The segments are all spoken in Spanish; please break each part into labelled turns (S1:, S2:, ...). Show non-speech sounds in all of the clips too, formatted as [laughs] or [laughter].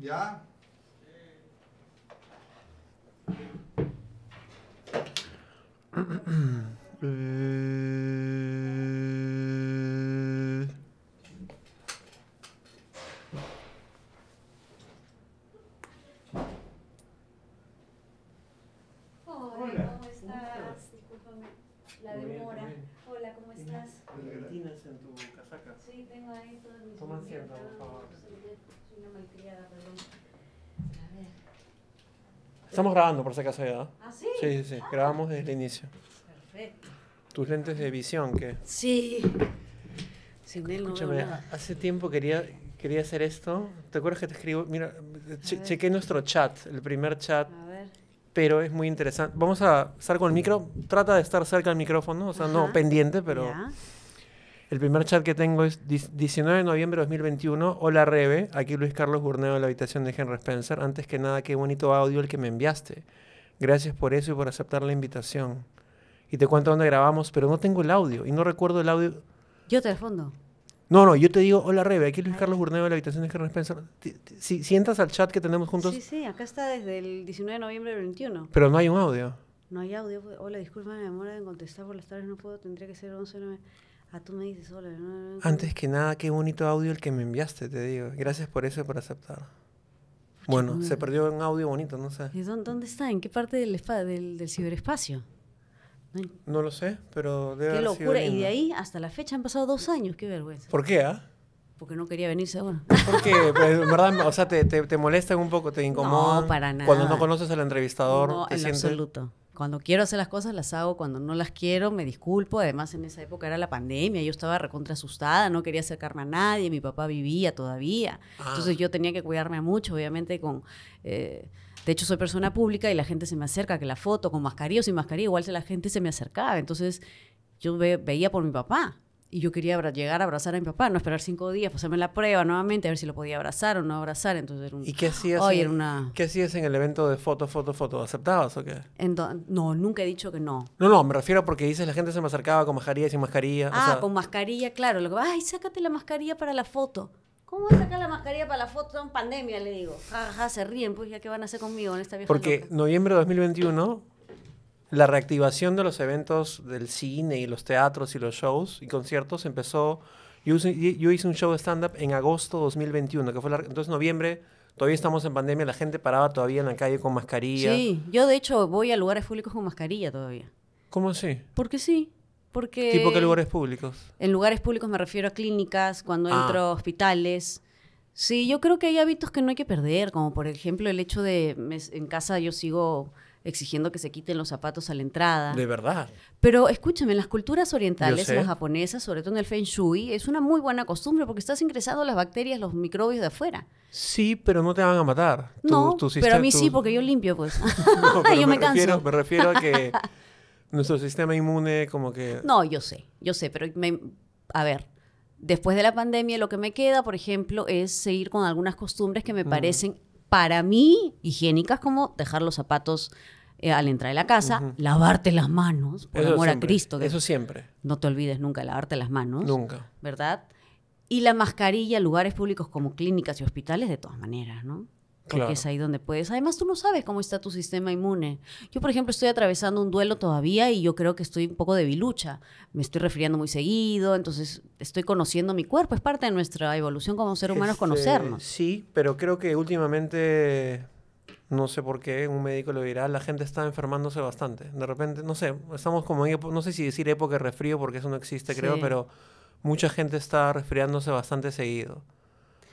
S1: ¿Ya?
S2: [clears throat] eh... grabando, por si acaso ya. ¿Ah, sí? Sí, sí, Grabamos desde el inicio. Perfecto. Tus lentes de visión, ¿qué? Sí. Sin él Escúchame, hace tiempo quería, quería hacer esto. ¿Te acuerdas que te escribo? Mira, chequé nuestro chat, el primer chat. A ver. Pero es muy interesante. Vamos a estar con el micro. Trata de estar cerca del micrófono, o sea, no pendiente, pero. Ya. El primer chat que tengo es 19 de noviembre de 2021. Hola Rebe, aquí Luis Carlos Burneo de la habitación de Henry Spencer. Antes que nada, qué bonito audio el que me enviaste. Gracias por eso y por aceptar la invitación. Y te cuento dónde grabamos, pero no tengo el audio y no recuerdo el audio.
S1: Yo te respondo.
S2: No, no, yo te digo, hola Rebe, aquí Luis Carlos Burneo de la habitación de Henry Spencer. Si, al chat que tenemos juntos. Sí,
S1: sí, acá está desde el 19 de noviembre de 21.
S2: Pero no hay un audio.
S1: No hay audio. Pues. Hola, disculpa, me demora de contestar por las tardes no puedo, tendría que ser 11 de Ah, tú me dices hola. Antes
S2: que nada, qué bonito audio el que me enviaste, te digo. Gracias por eso y por aceptar. bueno, pues se perdió un audio bonito, no sé.
S1: ¿Dónde está? ¿En qué parte del, del, ciberespacio?
S2: No lo sé, pero debe Qué locura. y de
S1: ahí hasta la fecha han pasado dos años. Qué vergüenza. ¿Por qué, ah? Porque no quería venirse ahora. ¿Por
S2: qué? Pues, en verdad, o sea, te, molesta un poco, te incomoda. No, para nada. Cuando no conoces al entrevistador, no, en absoluto.
S1: Cuando quiero hacer las cosas, las hago. Cuando no las quiero, me disculpo. Además, en esa época era la pandemia. Yo estaba recontra asustada, no quería acercarme a nadie. Mi papá vivía todavía. Ah. Entonces, yo tenía que cuidarme mucho, obviamente, con... Eh, de hecho, soy persona pública y la gente se me acerca, que la foto, con mascarilla o sin mascarilla, igual la gente se me acercaba. Entonces, yo veía por mi papá. Y yo quería llegar a abrazar a mi papá, no esperar cinco días, pasarme la prueba nuevamente, a ver si lo podía abrazar o no abrazar. Entonces ¿Y
S2: qué hacías, en, una... ¿qué hacías en el evento de foto, foto, foto? ¿Aceptabas o qué?
S1: Entonces, no, nunca he dicho que no.
S2: No, no, me refiero porque dices la gente se me acercaba con mascarilla y sin mascarilla. Ah, con
S1: mascarilla, claro. Lo Ay, sácate la mascarilla para la foto. ¿Cómo voy a sacar la mascarilla para la foto en pandemia? Le digo. Ja, se ríen, pues ya qué van a hacer conmigo en esta vieja Porque
S2: noviembre de 2021 la reactivación de los eventos del cine y los teatros y los shows y conciertos empezó. Yo hice, un show de stand-up en agosto 2021, que fue entonces noviembre. Todavía estamos en pandemia, la gente paraba todavía en la calle con mascarilla. Sí,
S1: yo de hecho voy a lugares públicos con mascarilla todavía. ¿Cómo así? Porque sí, porque... ¿Tipo qué lugares públicos? En lugares públicos me refiero a clínicas, cuando ah. entro a hospitales. Sí, yo creo que hay hábitos que no hay que perder, como por ejemplo el hecho de, en casa yo sigo exigiendo que se quiten los zapatos a la entrada. De verdad. Pero escúchame, en las culturas orientales, en las japonesas, sobre todo en el Feng Shui, es una muy buena costumbre porque estás ingresando las bacterias, los microbios de afuera.
S2: Sí, pero no te van a matar. No, pero a mí sí, porque
S1: yo limpio, pues. [laughs] [laughs] yo me, canso.
S2: me refiero a que [laughs] nuestro sistema inmune como que... No,
S1: yo sé, yo sé, pero me... a ver, después de la pandemia lo que me queda, por ejemplo, es seguir con algunas costumbres que me parecen para mí higiénicas, como dejar los zapatos eh, al entrar a la casa, lavarte las manos, por amor a Cristo. eso siempre. No te olvides nunca lavarte las manos. Nunca. ¿Verdad? Y la mascarilla, lugares públicos como clínicas y hospitales, de todas maneras, ¿no? Porque es ahí donde puedes. Además, tú no sabes cómo está tu sistema inmune. Yo, por ejemplo, estoy atravesando un duelo todavía y yo creo que estoy un poco debilucha. Me estoy refiriendo muy seguido, entonces estoy conociendo mi cuerpo. Es parte de nuestra evolución como seres humanos este, conocernos.
S2: Sí, pero creo que últimamente no sé por qué un médico le dirá, la gente está enfermándose bastante. De repente, no sé, estamos como en, no sé si decir época de resfrío porque eso no existe, creo, pero mucha gente está resfriándose bastante seguido.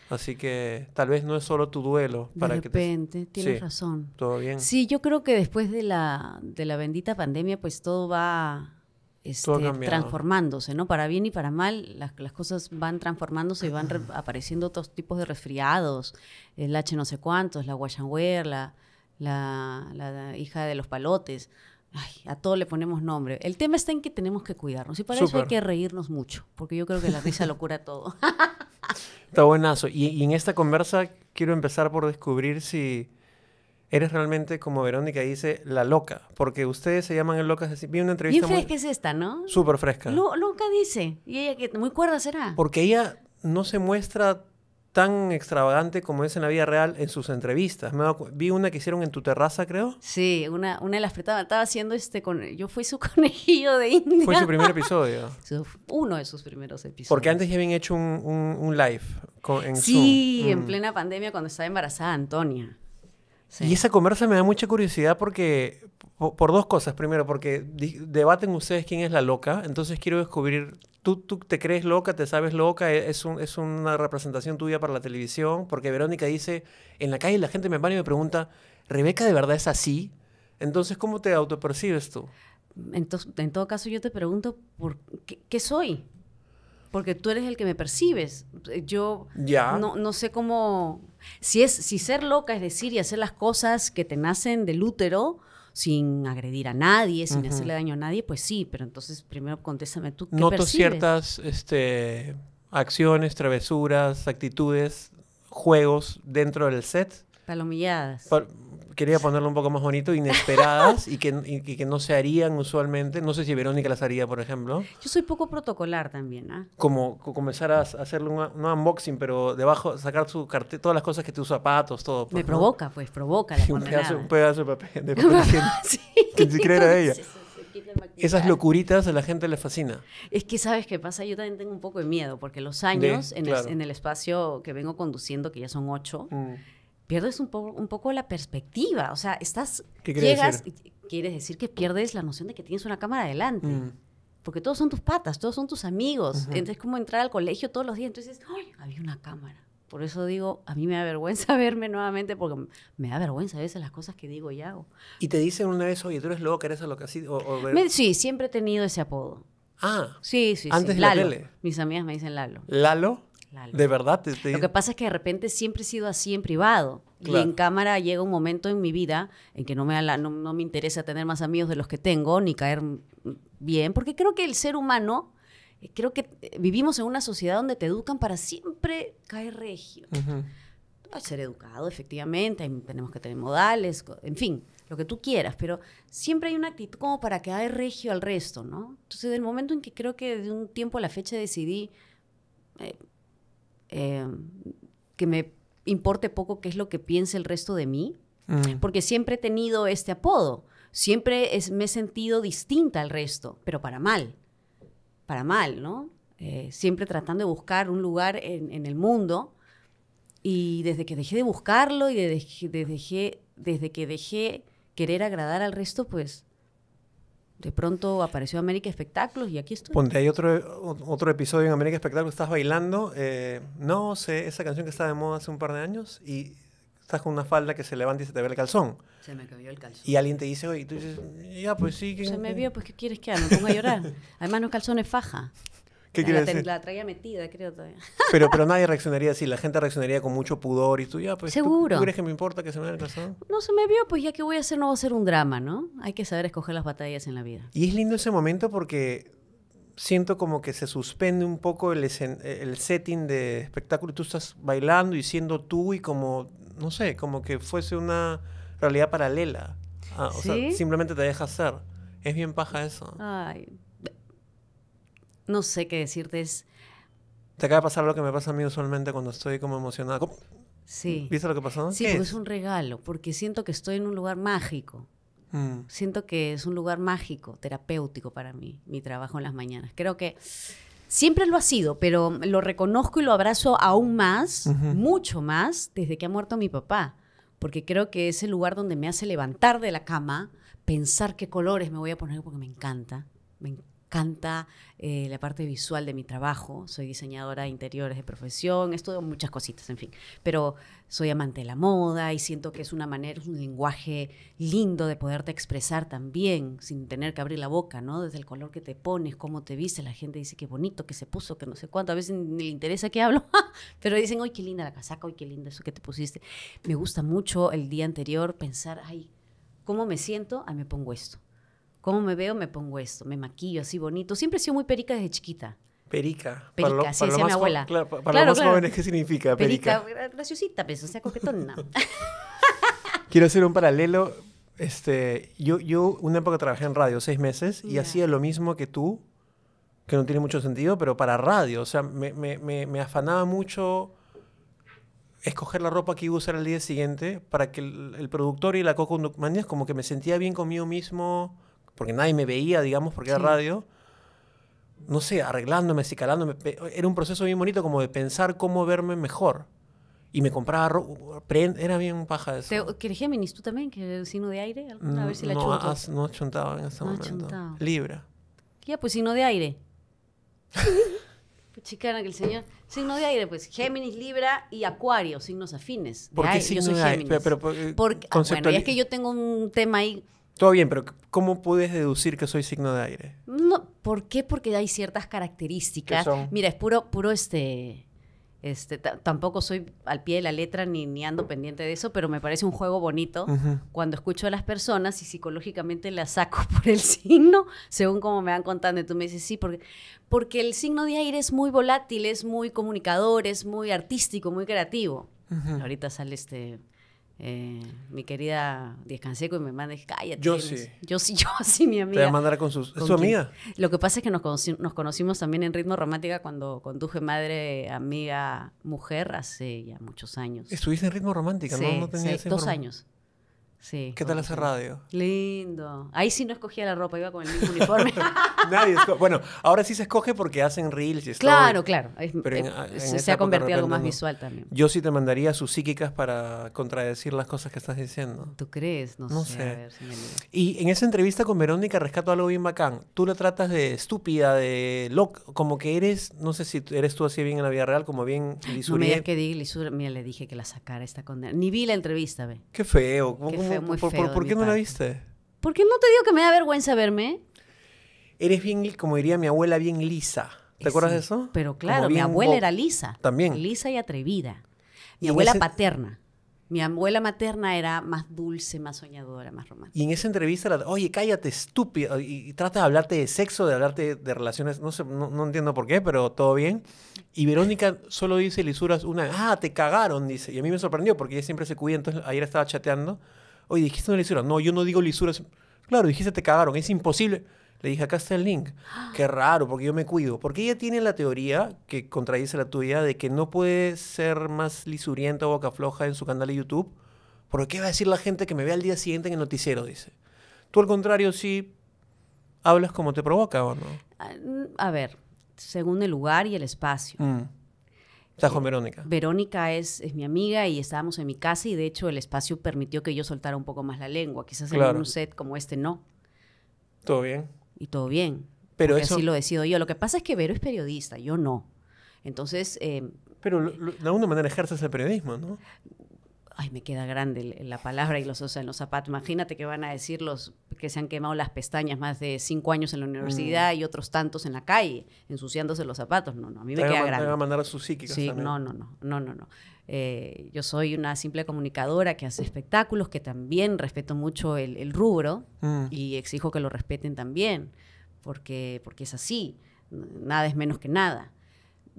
S2: Así que tal vez no es solo tu duelo para de repente, que tienes razón. Todo bien. Sí,
S1: yo creo que después de la de la bendita pandemia pues todo va
S2: este, transformándose,
S1: ¿no? Para bien y para mal, las, cosas van transformándose y van apareciendo otros tipos de resfriados, el H no sé cuántos, la guayanguer, la, hija de los palotes. a todo le ponemos nombre. El tema está en que tenemos que cuidarnos y para eso hay que reírnos mucho, porque yo creo que la risa lo cura todo.
S2: [laughs] está buenazo. y en esta conversa quiero empezar por descubrir si eres realmente, como Verónica dice, la loca. Porque ustedes se llaman el locas. Vi una entrevista. Bien fresca
S1: es esta, ¿no?
S2: Súper fresca.
S1: loca dice. Y ella que muy cuerda será.
S2: Porque ella no se muestra tan extravagante como es en la vida real en sus entrevistas. vi una que hicieron en tu terraza, creo.
S1: Sí, una, una de las que Estaba haciendo este con... Yo fui su [laughs] conejillo de India. Fue su primer
S2: episodio. [laughs]
S1: Uno de sus primeros episodios.
S2: Porque antes ya habían hecho un, un, un live en sí, en mm. plena
S1: pandemia cuando estaba embarazada
S2: Antonia. Y esa conversa me da mucha curiosidad porque, por, dos cosas. Primero, porque debaten ustedes quién es la loca. Entonces quiero descubrir, tú, tú te crees loca, te sabes loca, ¿E, es, un, es una representación tuya para la televisión. Porque Verónica dice, en la calle la gente me va y me pregunta, ¿Rebeca de verdad es así? Entonces, ¿cómo te autopercibes tú?
S1: Entonces, en todo caso, yo te pregunto, ¿por qué soy? porque tú eres el que me percibes. Eh, yo No, no sé cómo... Si, es, si ser loca es decir y hacer las cosas que te nacen del útero sin agredir a nadie, sin hacerle daño a nadie, pues sí, pero entonces primero contéstame tú. ¿qué Noto ciertas
S2: este, acciones, travesuras, actitudes, juegos dentro del set
S1: Palomilladas.
S2: quería ponerlo un poco más bonito, inesperadas y, que, que no se harían usualmente. No sé si Verónica las haría, por ejemplo.
S1: Yo soy poco protocolar también. ¿ah?
S2: Como comenzar a hacerle un, un, unboxing, pero debajo sacar su cartel, todas las cosas que tus zapatos, todo. Pues, Me provoca, pues, provoca la [laughs] un pedazo, un pedazo, de papel. [laughs] [laughs] sí. que ni siquiera ella. Esas locuritas a la gente le fascina.
S1: Es que sabes qué pasa, yo también tengo un poco de miedo, porque los años en, el, en, el, espacio que vengo conduciendo, que ya son ocho, mm pierdes un, poco la perspectiva. O sea, estás. ¿Qué llegas, decir? Quieres decir que pierdes la noción de que tienes una cámara adelante. Mm. Porque todos son tus patas, todos son tus amigos. Uh como entrar al colegio todos los días. Entonces, ¡ay! Había una cámara. Por eso digo, a mí me da vergüenza [laughs] verme nuevamente, porque me
S2: da vergüenza a veces las cosas que digo y hago. ¿Y te dicen una vez, oye, tú eres loca, eres a lo que así? O, sí,
S1: siempre he tenido ese apodo. Ah. Sí, sí, antes Lalo. La tele. Mis amigas me dicen
S2: Lalo. ¿Lalo? De verdad. Lo que
S1: pasa es que de repente siempre he sido así en privado. Y en cámara llega un momento en mi vida en que no me, no, me interesa tener más amigos de los que tengo, ni caer bien, porque creo que el ser humano eh, creo que eh, vivimos en una sociedad donde te educan para siempre caer regio. Uh ser educado, efectivamente, tenemos que tener modales, en fin, lo que tú quieras, pero siempre hay una actitud como para que haya regio al resto, ¿no? Entonces, del momento en que creo que de un tiempo a la fecha decidí eh, Em, que me importe poco qué es lo que piense el resto de mí, mm. porque siempre he tenido este apodo, siempre me he sentido distinta al resto, pero para mal, para mal, ¿no? Eh, siempre tratando de buscar un lugar en, el mundo y desde que dejé de buscarlo y dejé, desde que dejé querer agradar al resto, pues de pronto apareció América Espectáculos y aquí estoy. Ponte,
S2: hay otro, otro episodio en América Espectáculos, estás bailando, eh, no sé, esa canción que estaba de moda hace un par de años y estás con una falda que se levanta y se te ve el calzón. Se me cayó el calzón. Y alguien te dice, oye, y tú dices, ya, pues sí. se me vio, pues ¿qué
S1: quieres que haga? Me pongo a llorar. [laughs] Además, no calzones faja. ¿Qué la, decir? La traía metida, creo todavía.
S2: [laughs] Pero, pero nadie reaccionaría así, la gente reaccionaría con mucho pudor y tú ya, pues. Seguro. seguro crees que me importa que se me haya casado?
S1: No se me vio, pues ya que voy a hacer, no va a ser un drama, ¿no? Hay que saber escoger las batallas en la vida.
S2: Y es lindo ese momento porque siento como que se suspende un poco el, el setting de espectáculo. y Tú estás bailando y siendo tú y como, no sé, como que fuese una realidad paralela. Ah, o ¿Sí? sea, simplemente te deja ser. Es bien paja eso.
S1: Ay, no sé qué decirte,
S2: Te acaba de pasar lo que me pasa a mí usualmente cuando estoy como emocionada. Sí. ¿Viste lo que pasó? Sí, es? un regalo,
S1: porque siento que estoy en un lugar mágico. Mm. Siento que es un lugar mágico, terapéutico para mí, mi trabajo en las mañanas. Creo que siempre lo ha sido, pero lo reconozco y lo abrazo aún más, mucho más, desde que ha muerto mi papá, porque creo que es el lugar donde me hace levantar de la cama, pensar qué colores me voy a poner, porque me encanta, me encanta Canta eh, la parte visual de mi trabajo. Soy diseñadora de interiores de profesión, estudio muchas cositas, en fin. Pero soy amante de la moda y siento que es una manera, es un lenguaje lindo de poderte expresar también sin tener que abrir la boca, ¿no? Desde el color que te pones, cómo te viste. La gente dice qué bonito que se puso, que no sé cuánto. A veces ni le interesa que hablo, [laughs] pero dicen, ¡ay, qué linda la casaca! ¡ay, qué lindo eso que te pusiste! Me gusta mucho el día anterior pensar, ¡ay, cómo me siento! ¡ay, ah, me pongo esto! ¿Cómo me veo? Me pongo esto, me maquillo así bonito. Siempre he sido muy perica desde chiquita.
S2: Perica.
S1: Perica, para lo, decía mi abuela. para los más jóvenes, ¿qué significa perica? Perica, graciosita, pues, sea, coquetona.
S2: [laughs] Quiero hacer un paralelo. Este, yo, yo una época trabajé en radio, seis meses, y hacía lo mismo que tú, que no tiene mucho sentido, pero para radio. O sea, me, me, me, afanaba mucho escoger la ropa que iba a usar al día siguiente para que el, productor y la co es como que me sentía bien conmigo mismo porque nadie me veía, digamos, porque era radio, no sé, arreglándome, acicalándome. Era un proceso bien bonito como de pensar cómo verme mejor. Y me compraba era bien paja eso.
S1: ¿Quieres Géminis tú también, que signo de aire? A mm, ver si la no, has,
S2: no chuntaba en ese no momento. Chuntado. Libra.
S1: Ya, pues signo de aire. [laughs] Chicana que el señor. Signo de aire, pues Géminis, Libra y Acuario, signos afines. ¿Por qué Signo yo soy Géminis.
S2: De aire? Eh, porque, ah, bueno, es que
S1: yo tengo un tema ahí
S2: todo bien, pero ¿cómo puedes deducir que soy signo de aire?
S1: No, ¿por qué? Porque hay ciertas características. Mira, es puro,
S2: puro este.
S1: Este, tampoco soy al pie de la letra ni, ando pendiente de eso, pero me parece un juego bonito cuando escucho a las personas y psicológicamente las saco [laughs] por el signo, según como me van contando. Y tú me dices, sí, porque, porque el signo de aire es muy volátil, es muy comunicador, es muy artístico, muy creativo. Ahorita sale este eh, mi querida Díaz y mi madre cállate. Yo sí. Yo sí, [laughs] yo sí, mi amiga. Te va a mandar con sus... amiga? Lo que pasa es que nos, conocimos también en Ritmo Romántica cuando conduje Madre, Amiga, Mujer hace ya muchos años. ¿Estuviste en Ritmo Romántica? ¿no? dos años. Sí. ¿Qué tal hace radio? Lindo. Ahí sí no escogía la ropa, iba con el mismo uniforme.
S2: [laughs] Nadie escoge. Bueno, ahora sí se escoge porque hacen reels y Claro, claro. Ah, se, ha convertido algo más visual también. Yo sí te mandaría sus psíquicas para contradecir las cosas que estás diciendo. ¿Tú crees? No, sé. y en esa entrevista con Verónica rescato algo bien bacán. Tú la tratas de estúpida, de loca, como que eres, no sé si eres tú así bien en la vida real, como bien lisura. No me
S1: que Mira, le dije que la sacara esta condena. Ni vi la entrevista, ve.
S2: Qué feo. Qué feo, muy ¿Por, por, qué no la viste?
S1: ¿Por qué no te digo que me da vergüenza verme?
S2: eres bien, como diría mi abuela, bien lisa. ¿Te eh, acuerdas de eso? Pero claro, mi abuela era lisa. También. Lisa y atrevida. Mi abuela paterna.
S1: Mi abuela materna era más dulce, más soñadora, más romántica.
S2: Y en esa entrevista, oye, cállate, estúpido. Y, trata de hablarte de sexo, de hablarte de, relaciones. No, sé, no, entiendo por qué, pero todo bien. Y Verónica solo dice lisuras una ah, te cagaron, dice. Y a mí me sorprendió porque ella siempre se cuida. Entonces ayer estaba chateando. Oye, dijiste una lisura. No, yo no digo lisuras. Claro, dijiste te cagaron. Es imposible. Le dije, acá está el link. Qué raro, porque yo me cuido. Porque ella tiene la teoría, que contradice la tuya, de que no puede ser más lisurienta o boca floja en su canal de YouTube. Porque ¿qué va a decir la gente que me ve al día siguiente en el noticiero? Dice. Tú al contrario, sí hablas como te provoca o no. Ah, mm, a
S1: ver, según el lugar y el espacio.
S2: Mm. Estás con eh, Verónica.
S1: Verónica es, mi amiga y estábamos en mi casa y de hecho el espacio permitió que yo soltara un poco más la lengua. Quizás en un set como este no. Todo bien y todo bien. Pero eso... así lo decido yo. Lo que pasa es que Vero es periodista, yo no. Entonces... Eh,
S2: pero de alguna manera ejerces el periodismo, ¿no?
S1: Ay, me queda grande la palabra y los, o en los zapatos. Imagínate que van a decir los que se han quemado las pestañas más de cinco años en la mm. universidad y otros tantos en la calle, ensuciándose los zapatos. No, no, a mí me queda grande. Van a
S2: mandar a su psíquica. también. no,
S1: no, no, no, no, no. Eh, yo soy una simple comunicadora que hace espectáculos, que también respeto mucho el, rubro mm. y exijo que lo respeten también, porque, porque es así, nada es menos que nada.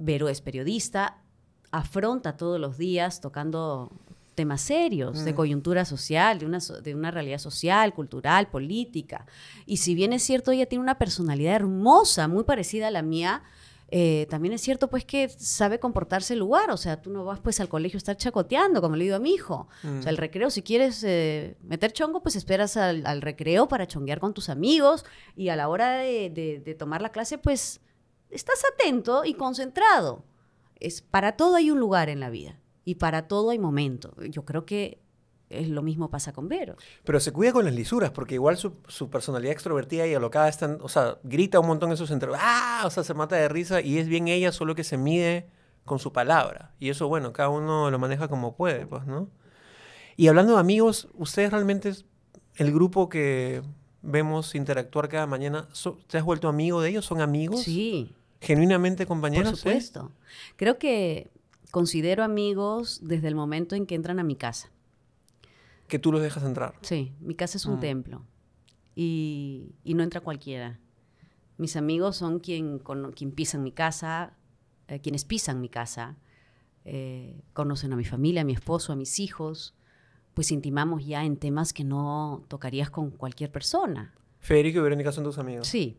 S1: Pero es periodista, afronta todos los días tocando temas serios, de mm. coyuntura social, de una, de una realidad social, cultural, política. Y si bien es cierto, ella tiene una personalidad hermosa, muy parecida a la mía, eh, también es cierto pues que sabe comportarse el lugar, o sea, tú no vas pues al colegio a estar chacoteando, como le digo a mi hijo. O sea, el mm. recreo, si quieres eh, meter chongo, pues esperas al, recreo para chonguear con tus amigos y a la hora de, de tomar la clase, pues estás atento y concentrado. Es, para todo hay un lugar en la vida y para todo hay momento. Yo creo que es lo mismo
S2: pasa con Vero. Pero se cuida con las lisuras, porque igual su, personalidad extrovertida y alocada están, o sea, grita un montón en sus entrevistas, ¡ah! O sea, se mata de risa y es bien ella, solo que se mide con su palabra. Y eso, bueno, cada uno lo maneja como puede, pues, ¿no? Y hablando de amigos, ustedes realmente, el grupo que vemos interactuar cada mañana, se ¿te has vuelto amigo de ellos? ¿Son amigos? Sí. ¿Genuinamente compañeros? Por supuesto.
S1: Creo que
S2: considero amigos
S1: desde el momento en que entran a mi casa.
S2: Que tú los dejas entrar. Sí, mi casa es un ah. templo
S1: y, y, no entra cualquiera. Mis amigos son quien, con, quien pisan mi casa, eh, quienes pisan mi casa, eh, conocen a mi familia, a mi esposo, a mis hijos, pues intimamos ya en temas que no tocarías con cualquier persona.
S2: Federico y Verónica son tus amigos. Sí,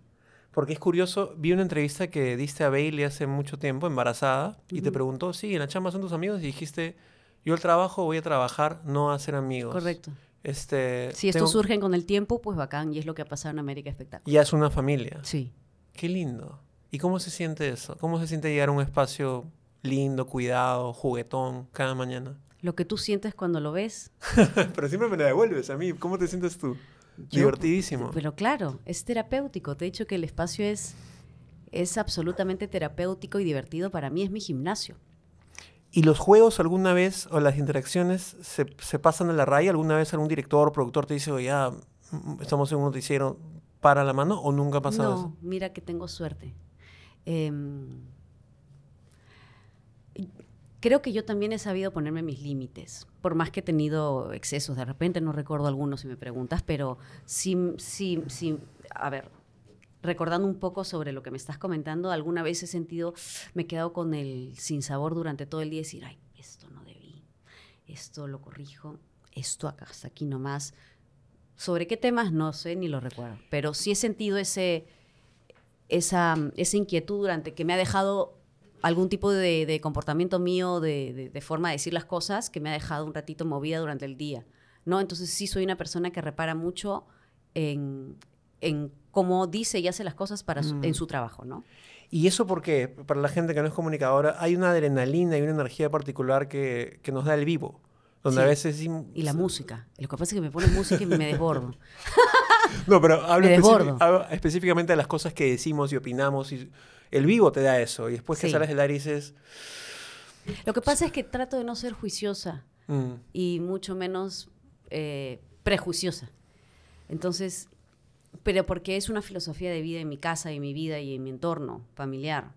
S2: porque es curioso, vi una entrevista que diste a Bailey hace mucho tiempo, embarazada, y te preguntó, sí, en la chamba son tus amigos, y dijiste, yo el trabajo voy a trabajar, no a ser amigos. Correcto. Este, si esto surgen
S1: con el tiempo, pues bacán, y es lo que ha pasado en América Espectacular. Y es
S2: una familia. Sí. Qué lindo. ¿Y cómo se siente eso? ¿Cómo se siente llegar a un espacio lindo, cuidado, juguetón, cada mañana?
S1: Lo que tú sientes cuando lo ves.
S2: [laughs] Pero siempre me la devuelves a mí. ¿Cómo te sientes tú? Divertidísimo.
S1: Pero claro, es terapéutico. Te he dicho que el espacio es, es absolutamente terapéutico y divertido. Para mí es mi gimnasio.
S2: ¿Y los juegos alguna vez o las interacciones se, pasan a la raya? ¿Alguna vez algún director o productor te dice, oye, ya mm, estamos en un noticiero, para la mano o nunca ha pasado eso? No,
S1: mira que tengo suerte. Em, creo que yo también he sabido ponerme mis límites, por más que he tenido excesos, de repente no recuerdo algunos si me preguntas, pero sí, sí, sí, a ver, recordando un poco sobre lo que me estás comentando, alguna vez he sentido, me he quedado con el sinsabor durante todo el día y decir, ay, esto no debí, esto lo corrijo, esto acá, hasta aquí nomás. ¿Sobre qué temas? No sé, ni lo recuerdo, pero sí he sentido ese, esa, esa inquietud durante que me ha dejado algún tipo de, comportamiento mío, de, forma de decir las cosas, que me ha dejado un ratito movida durante el día. ¿no? Entonces sí soy una persona que repara mucho en, cómo dice y hace
S2: las cosas para en mm. su trabajo. ¿no? ¿Y eso por qué? Para la gente que no es comunicadora, hay una adrenalina y una energía particular que, nos da el vivo. Donde a veces... Y la música. Lo que pasa es que me pones música y me desbordo. [laughs] no, pero hablo específicamente de las cosas que decimos y opinamos y el vivo te da eso. Y después que sales del aire dices...
S1: Lo que pasa es que trato de no ser juiciosa mm. y mucho menos eh, prejuiciosa. Entonces, pero porque es una filosofía de vida en mi casa y mi vida y en mi entorno familiar.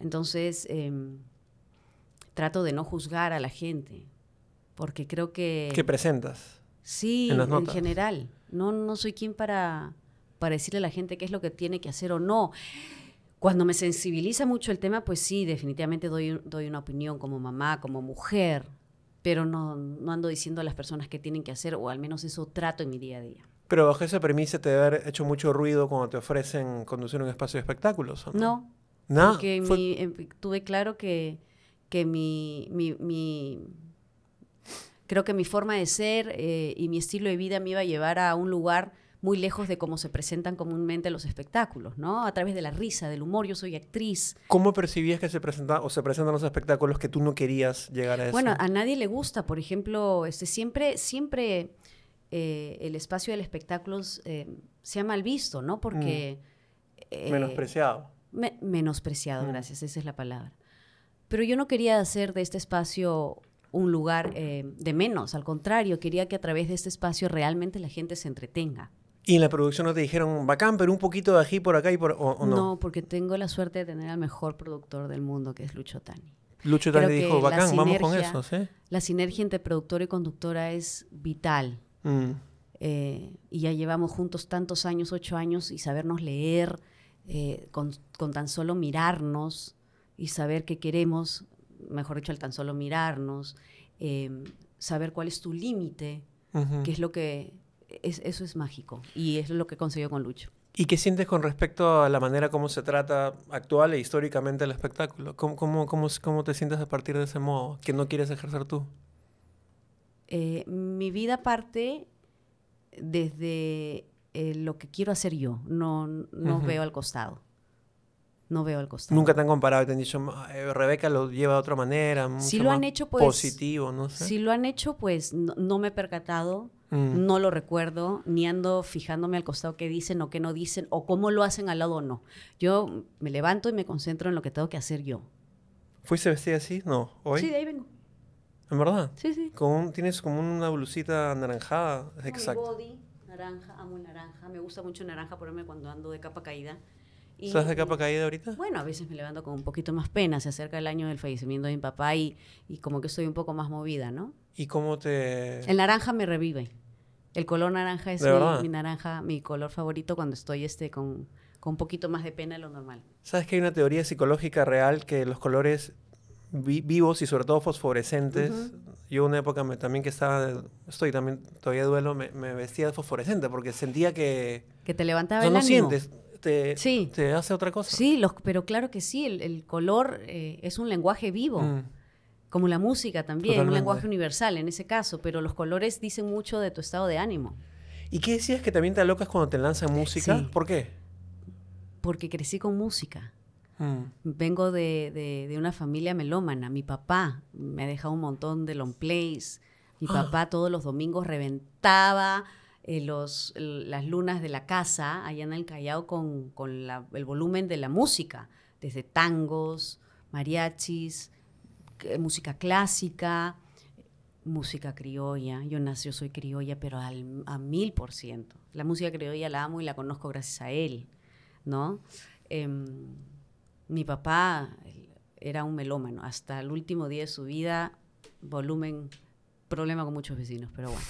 S1: Entonces, em, trato de no juzgar a la gente, porque creo que... ¿Qué presentas? Sí, en, general. No, no soy quien para, para decirle a la gente qué es lo que tiene que hacer o no. Cuando me sensibiliza mucho el tema, pues sí, definitivamente doy, una opinión como mamá, como mujer, pero no, ando diciendo a las personas qué tienen que hacer, o al menos eso trato en mi día a día.
S2: Pero bajo esa premisa te haber hecho mucho ruido cuando te ofrecen conducir un espacio de espectáculos. No. No. porque
S1: em, tuve claro que, que mi, Creo que mi forma de ser eh, y mi estilo de vida me iba a llevar a un lugar muy lejos de cómo se presentan comúnmente los
S2: espectáculos,
S1: ¿no? A través de la risa, del humor, yo soy actriz.
S2: ¿Cómo percibías que se presentan o se presentan los espectáculos que tú no querías llegar a eso? Bueno, a
S1: nadie le gusta, por ejemplo, este, siempre, siempre eh, el espacio del espectáculo eh, se ha mal visto, ¿no? Porque... Mm.
S2: Eh, menospreciado.
S1: menospreciado, mm. gracias, esa es la palabra. Pero yo no quería hacer de este espacio un lugar eh, de menos, al contrario, quería que a través de este espacio realmente la gente se entretenga.
S2: ¿Y en la producción no te dijeron bacán, pero un poquito de aquí por acá y por o, no? No,
S1: porque tengo la suerte de tener al mejor productor del mundo, que es Lucho Tani.
S2: Lucho Tani dijo, bacán, vamos con eso. ¿sí?
S1: La sinergia entre productor y conductora es vital. Mm. Eh, y ya llevamos juntos tantos años, ocho años, y sabernos leer, eh, con, tan solo mirarnos y saber qué queremos, mejor dicho, al tan solo mirarnos, eh, saber cuál es tu límite, qué es lo que eso es mágico y es lo que consiguió con Lucho.
S2: ¿Y qué sientes con respecto a la manera como se trata actual e históricamente el espectáculo? ¿Cómo, cómo, cómo, te sientes a partir de ese modo que no quieres ejercer tú?
S1: Eh, mi vida parte desde eh, lo que quiero hacer yo, no, no veo al costado. No veo
S2: al costado. Nunca te han comparado y te han dicho, eh, Rebeca lo lleva de otra manera, mucho si lo han hecho, pues, positivo, no sé. Si lo
S1: han hecho, pues no me he percatado Mm. No lo recuerdo, ni ando fijándome al costado qué dicen o qué no dicen, o cómo lo hacen al lado o no. Yo me levanto y me concentro en lo que tengo que hacer yo.
S2: ¿Fuiste vestida así? No, hoy. Sí, de ahí vengo. ¿En verdad? Sí, sí. tienes como una blusita anaranjada. Exacto.
S1: body, naranja, amo naranja. Me gusta mucho naranja ponerme cuando ando de capa caída. ¿Estás de capa caída ahorita? Bueno, a veces me levanto con un poquito más pena. Se acerca el año del fallecimiento de mi papá y, y como que estoy un poco más movida, ¿no? ¿Y cómo te...? El naranja me revive. El color naranja es mi, naranja, mi color favorito cuando estoy este con, un poquito más de pena de lo normal.
S2: ¿Sabes que hay una teoría psicológica real que los colores vivos y sobre todo fosforescentes, una época también que estaba, estoy también todavía duelo, me, vestía de fosforescente porque sentía que... Que te levantaba no, el no sientes, te, sí. te hace otra cosa. Sí, los, pero claro que sí, el, color eh, es un lenguaje vivo. Mm
S1: como la música también, un lenguaje universal en ese caso, pero los colores dicen mucho
S2: de tu estado de ánimo. ¿Y qué decías que también te alocas cuando te lanzan música? ¿Por qué?
S1: Porque crecí con música. Mm. Vengo de, una familia melómana. Mi papá me ha dejado un montón de long plays. Mi ah. papá todos los domingos reventaba eh, las lunas de la casa allá en el Callao con, el volumen de la música, desde tangos, mariachis, eh, música clásica, música criolla. Yo nací, soy criolla, pero al, a mil por ciento. La música criolla la amo y la conozco gracias a él, ¿no? Em, mi papá era un melómano. Hasta el último día de su vida, volumen, problema con muchos vecinos, pero bueno.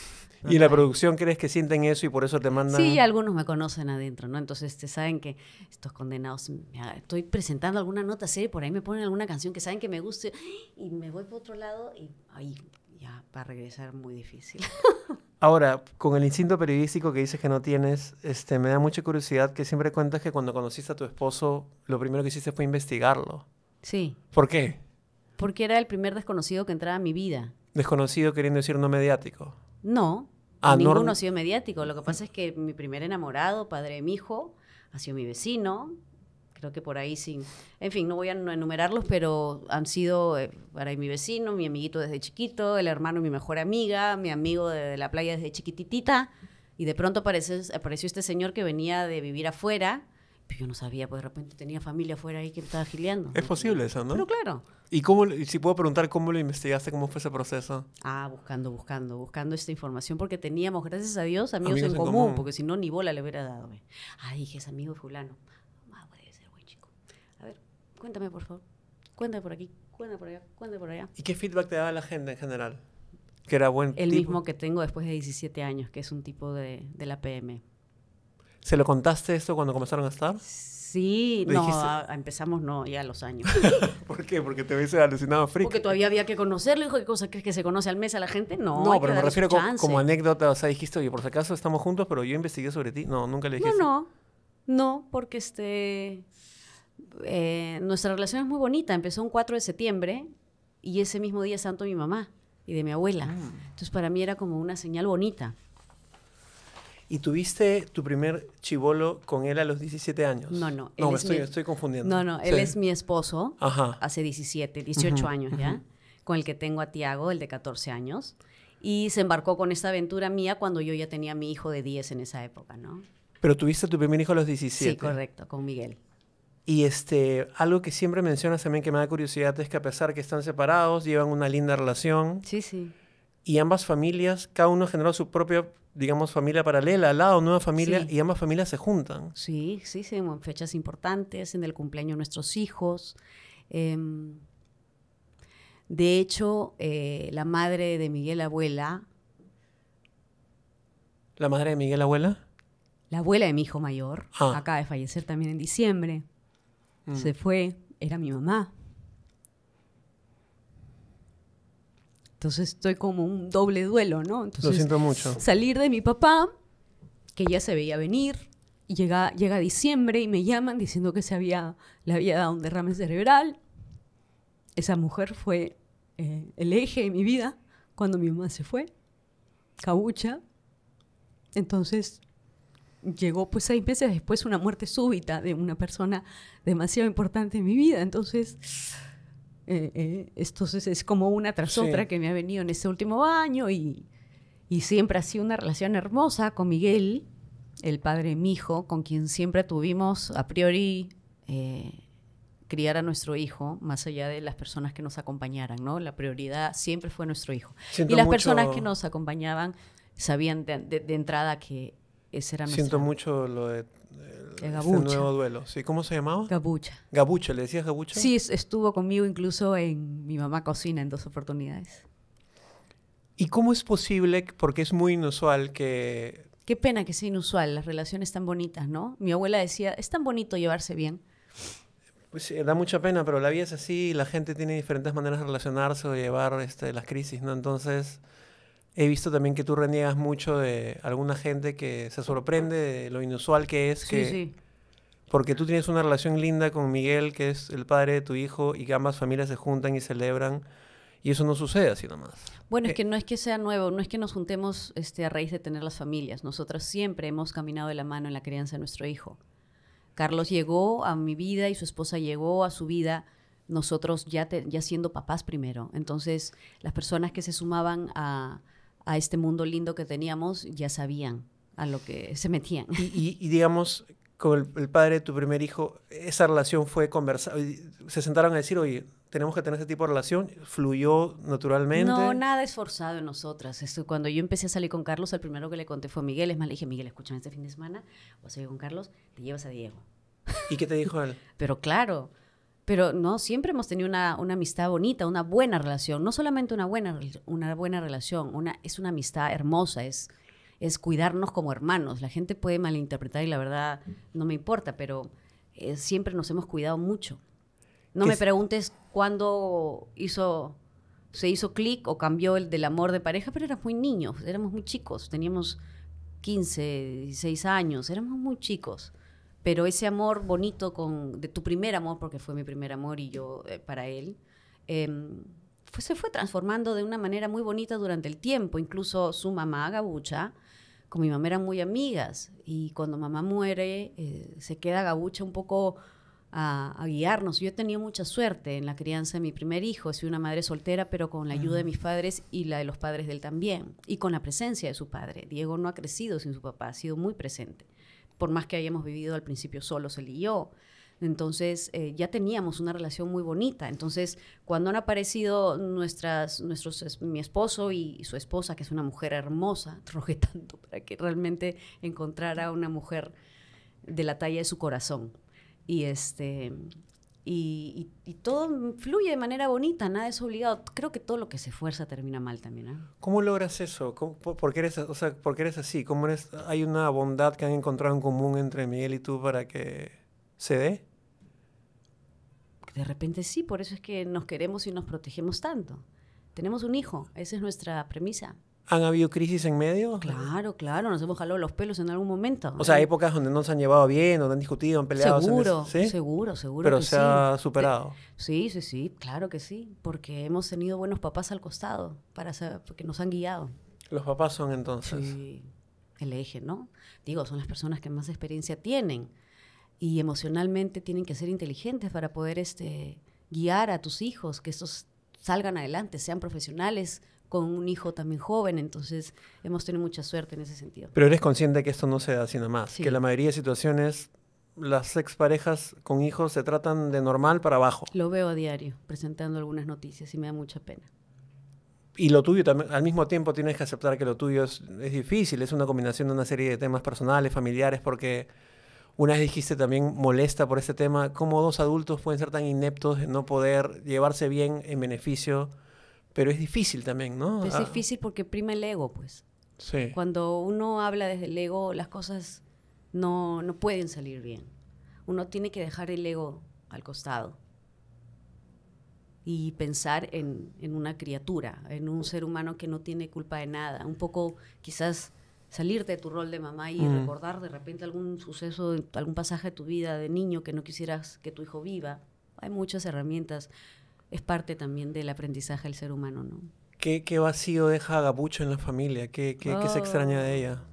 S1: ¿Y la
S2: producción crees que sienten eso y por eso te mandan? Sí,
S1: algunos me conocen adentro, ¿no? Entonces te saben que estos condenados, estoy presentando alguna nota seria, por ahí me ponen alguna canción que saben que me guste y me voy por otro lado y ahí ya para regresar muy difícil. [laughs]
S2: Ahora, con el instinto periodístico que dices que no tienes, este, me da mucha curiosidad que siempre cuentas que cuando conociste a tu esposo, lo primero que hiciste fue investigarlo. Sí. ¿Por qué?
S1: Porque era el primer desconocido que entraba a mi vida.
S2: Desconocido queriendo decir no mediático. No, Ninguno ha sido
S1: mediático. Lo que pasa es que mi primer enamorado, padre de mi hijo, ha sido mi vecino. Creo que por ahí sin... En fin, no voy a enumerarlos, pero han sido eh, para mi vecino, mi amiguito desde chiquito, el hermano mi mejor amiga, mi amigo de, la playa desde chiquititita. Y de pronto apareció, apareció este señor que venía de vivir afuera. Pero yo no sabía, pues de repente tenía familia afuera ahí que me estaba gileando. Es
S2: posible eso, ¿no? Pero claro. ¿Y cómo, si puedo preguntar cómo lo investigaste, cómo fue ese proceso?
S1: Ah, buscando, buscando, buscando esta información, porque teníamos, gracias a Dios, amigos, en, común, porque si no, ni bola le hubiera dado. Ah, dije, es amigo fulano. Ah, puede ser buen chico. A ver, cuéntame, por favor. Cuéntame por aquí, cuéntame por allá, cuéntame por allá.
S2: ¿Y qué feedback te daba la gente en general? Que era buen El mismo
S1: que tengo después de 17 años, que es un tipo de, de la PM.
S2: ¿Se lo contaste esto cuando comenzaron a estar?
S1: Sí. Sí, no, empezamos no, ya a los años. [laughs]
S2: ¿Por qué? Porque te hubiese alucinado frío. Porque
S1: todavía había que conocerlo, hijo, ¿qué cosa crees que se conoce al mes a la gente? No. No, pero me refiero como,
S2: anécdota, o sea, dijiste, oye, por si acaso estamos juntos, pero yo investigué sobre ti. No, nunca le dije.
S1: No, no, no, porque este. Eh, nuestra relación es muy bonita. Empezó un 4 de septiembre y ese mismo día santo mi mamá y de mi abuela. Mm. Entonces para mí era como una señal bonita.
S2: ¿Y tuviste tu primer chivolo con él a los 17 años? No, no. No, me estoy, confundiendo. No, no, él es mi
S1: esposo Ajá. hace 17, 18 años ya, con el que tengo a Tiago, el de 14 años. Y se embarcó con esta aventura mía cuando yo ya tenía a mi hijo de 10 en esa época, ¿no?
S2: Pero tuviste tu primer hijo a los 17. Sí, correcto, con Miguel. Y este, algo que siempre mencionas también que me da curiosidad es que a pesar que están separados, llevan una linda relación. Sí, sí y ambas familias, cada uno generó su propia, digamos, familia paralela, al lado, nueva familia, y ambas familias se juntan. Sí, sí, sí, en
S1: fechas importantes, en el cumpleaños de nuestros hijos. Em, de hecho, eh, la madre de Miguel Abuela.
S2: ¿La madre de Miguel Abuela?
S1: La abuela de mi hijo mayor. Ah. Acaba de fallecer también en diciembre. Mm. Se fue, era mi mamá. Entonces estoy como un doble duelo, ¿no? Entonces, Lo siento mucho. Salir de mi papá, que ya se veía venir, y llega, llega diciembre y me llaman diciendo que se había, le había dado un derrame cerebral. Esa mujer fue eh, el eje de mi vida cuando mi mamá se fue, cabucha. Entonces llegó pues seis meses después una muerte súbita de una persona demasiado importante en mi vida. Entonces eh, eh, entonces es como una tras otra que me ha venido en ese último año y, y siempre ha sido una relación hermosa con Miguel, el padre mi hijo, con quien siempre tuvimos a priori eh, criar a nuestro hijo, más allá de las personas que nos acompañaran, ¿no? La prioridad siempre fue nuestro hijo. y las personas que nos acompañaban sabían de, entrada que ese era nuestro Siento
S2: mucho lo de el este nuevo duelo. ¿Sí? ¿Cómo se llamaba? Gabucha. Gabucha, ¿le decías Gabucha? Sí,
S1: estuvo conmigo incluso en Mi
S2: Mamá Cocina en dos
S1: oportunidades.
S2: ¿Y cómo es posible, porque es muy inusual que...
S1: Qué pena que sea inusual, las relaciones tan bonitas, ¿no? Mi abuela decía, es tan bonito llevarse bien.
S2: Pues eh, da mucha pena, pero la vida es así, la gente tiene diferentes maneras de relacionarse o llevar este, las crisis, ¿no? Entonces, He visto también que tú reniegas mucho de alguna gente que se sorprende de lo inusual que es. que, sí. Porque tú tienes una relación linda con Miguel, que es el padre de tu hijo, y que ambas familias se juntan y celebran. Y eso no sucede así nomás.
S1: Bueno, es eh. que no es que sea nuevo, no es que nos juntemos este, a raíz de tener las familias. Nosotras siempre hemos caminado de la mano en la crianza de nuestro hijo. Carlos llegó a mi vida y su esposa llegó a su vida nosotros ya, ya siendo papás primero. Entonces, las personas que se sumaban a, a este mundo lindo que teníamos,
S2: ya sabían a lo que se metían. Y, digamos, con el, padre de tu primer hijo, esa relación fue conversada, se sentaron a decir, oye, tenemos que tener ese tipo de relación, fluyó naturalmente. No,
S1: nada esforzado en nosotras. Esto, cuando yo empecé a salir con Carlos, el primero que le conté fue a Miguel, es más, le dije, Miguel, escúchame, este fin de semana vas a salir con Carlos, te llevas a Diego. ¿Y qué te dijo él? [laughs] Pero claro, pero no, siempre hemos tenido una, amistad bonita, una buena relación, no solamente una buena, una buena relación, una, es una amistad hermosa, es, es cuidarnos como hermanos. La gente puede malinterpretar y la verdad no me importa, pero eh, siempre nos hemos cuidado mucho. No me preguntes cuándo hizo, se hizo clic o cambió el del amor de pareja, pero éramos muy niños, éramos muy chicos, teníamos 15, 16 años, éramos muy chicos pero ese amor bonito con, de tu primer amor, porque fue mi primer amor y yo eh, para él, em, pues se fue transformando de una manera muy bonita durante el tiempo. Incluso su mamá, Gabucha, con mi mamá eran muy amigas y cuando mamá muere eh, se queda Gabucha un poco a, guiarnos. Yo he tenido mucha suerte en la crianza de mi primer hijo. Soy una madre soltera, pero con la ayuda de mis padres y la de los padres de él también. Y con la presencia de su padre. Diego no ha crecido sin su papá, ha sido muy presente por más que hayamos vivido al principio solos él y yo. Entonces eh, ya teníamos una relación muy bonita. Entonces cuando han aparecido nuestras, nuestros, mi esposo y su esposa, que es una mujer hermosa, [laughs] rogué tanto para que realmente encontrara una mujer de la talla de su corazón. Y este y, todo fluye de manera bonita, nada es obligado. Creo que todo lo que se esfuerza termina mal también. ¿ah?
S2: ¿Cómo logras eso? por, qué eres, o eres así? ¿Cómo ¿Hay una bondad que han encontrado en común entre Miguel y tú para que se dé? De
S1: repente sí, por eso es que nos queremos y nos protegemos tanto. Tenemos un hijo, esa es nuestra premisa.
S2: ¿Han habido crisis en medio?
S1: Claro, claro, nos hemos jalado los pelos en algún momento. O sea,
S2: épocas donde no se han llevado bien, donde han discutido, han peleado. Seguro,
S1: seguro, seguro. Pero se ha superado. Sí, sí, sí, claro que sí, porque hemos tenido buenos papás al costado, para saber, porque nos han guiado. Los
S2: papás son entonces. Sí,
S1: el eje, ¿no? Digo, son las personas que más experiencia tienen y emocionalmente tienen que ser inteligentes para poder este, guiar a tus hijos, que estos salgan adelante, sean profesionales, con un hijo también joven, entonces hemos tenido mucha suerte en ese sentido.
S2: Pero eres consciente de que esto no se da así nada más, que la mayoría de situaciones las parejas con hijos se tratan de normal para abajo.
S1: Lo veo a diario, presentando algunas noticias y me da mucha pena.
S2: Y lo tuyo también, al mismo tiempo tienes que aceptar que lo tuyo es, difícil, es una combinación de una serie de temas personales, familiares, porque una vez dijiste también molesta por este tema, cómo dos adultos pueden ser tan ineptos en no poder llevarse bien en beneficio pero es difícil también, ¿no? Es ah. difícil
S1: porque prima el ego, pues. Sí. Cuando uno habla desde el ego, las cosas no, pueden salir bien. Uno tiene que dejar el ego al costado y pensar en, una criatura, en un ser humano que no tiene culpa de nada. Un poco quizás salirte de tu rol de mamá y mm. recordar de repente algún suceso, algún pasaje de tu vida de niño que no quisieras que tu hijo viva. Hay muchas herramientas es parte también del
S2: aprendizaje del ser humano, ¿no? ¿Qué, vacío deja Agapucho en la familia? ¿Qué, se extraña de oh. ella?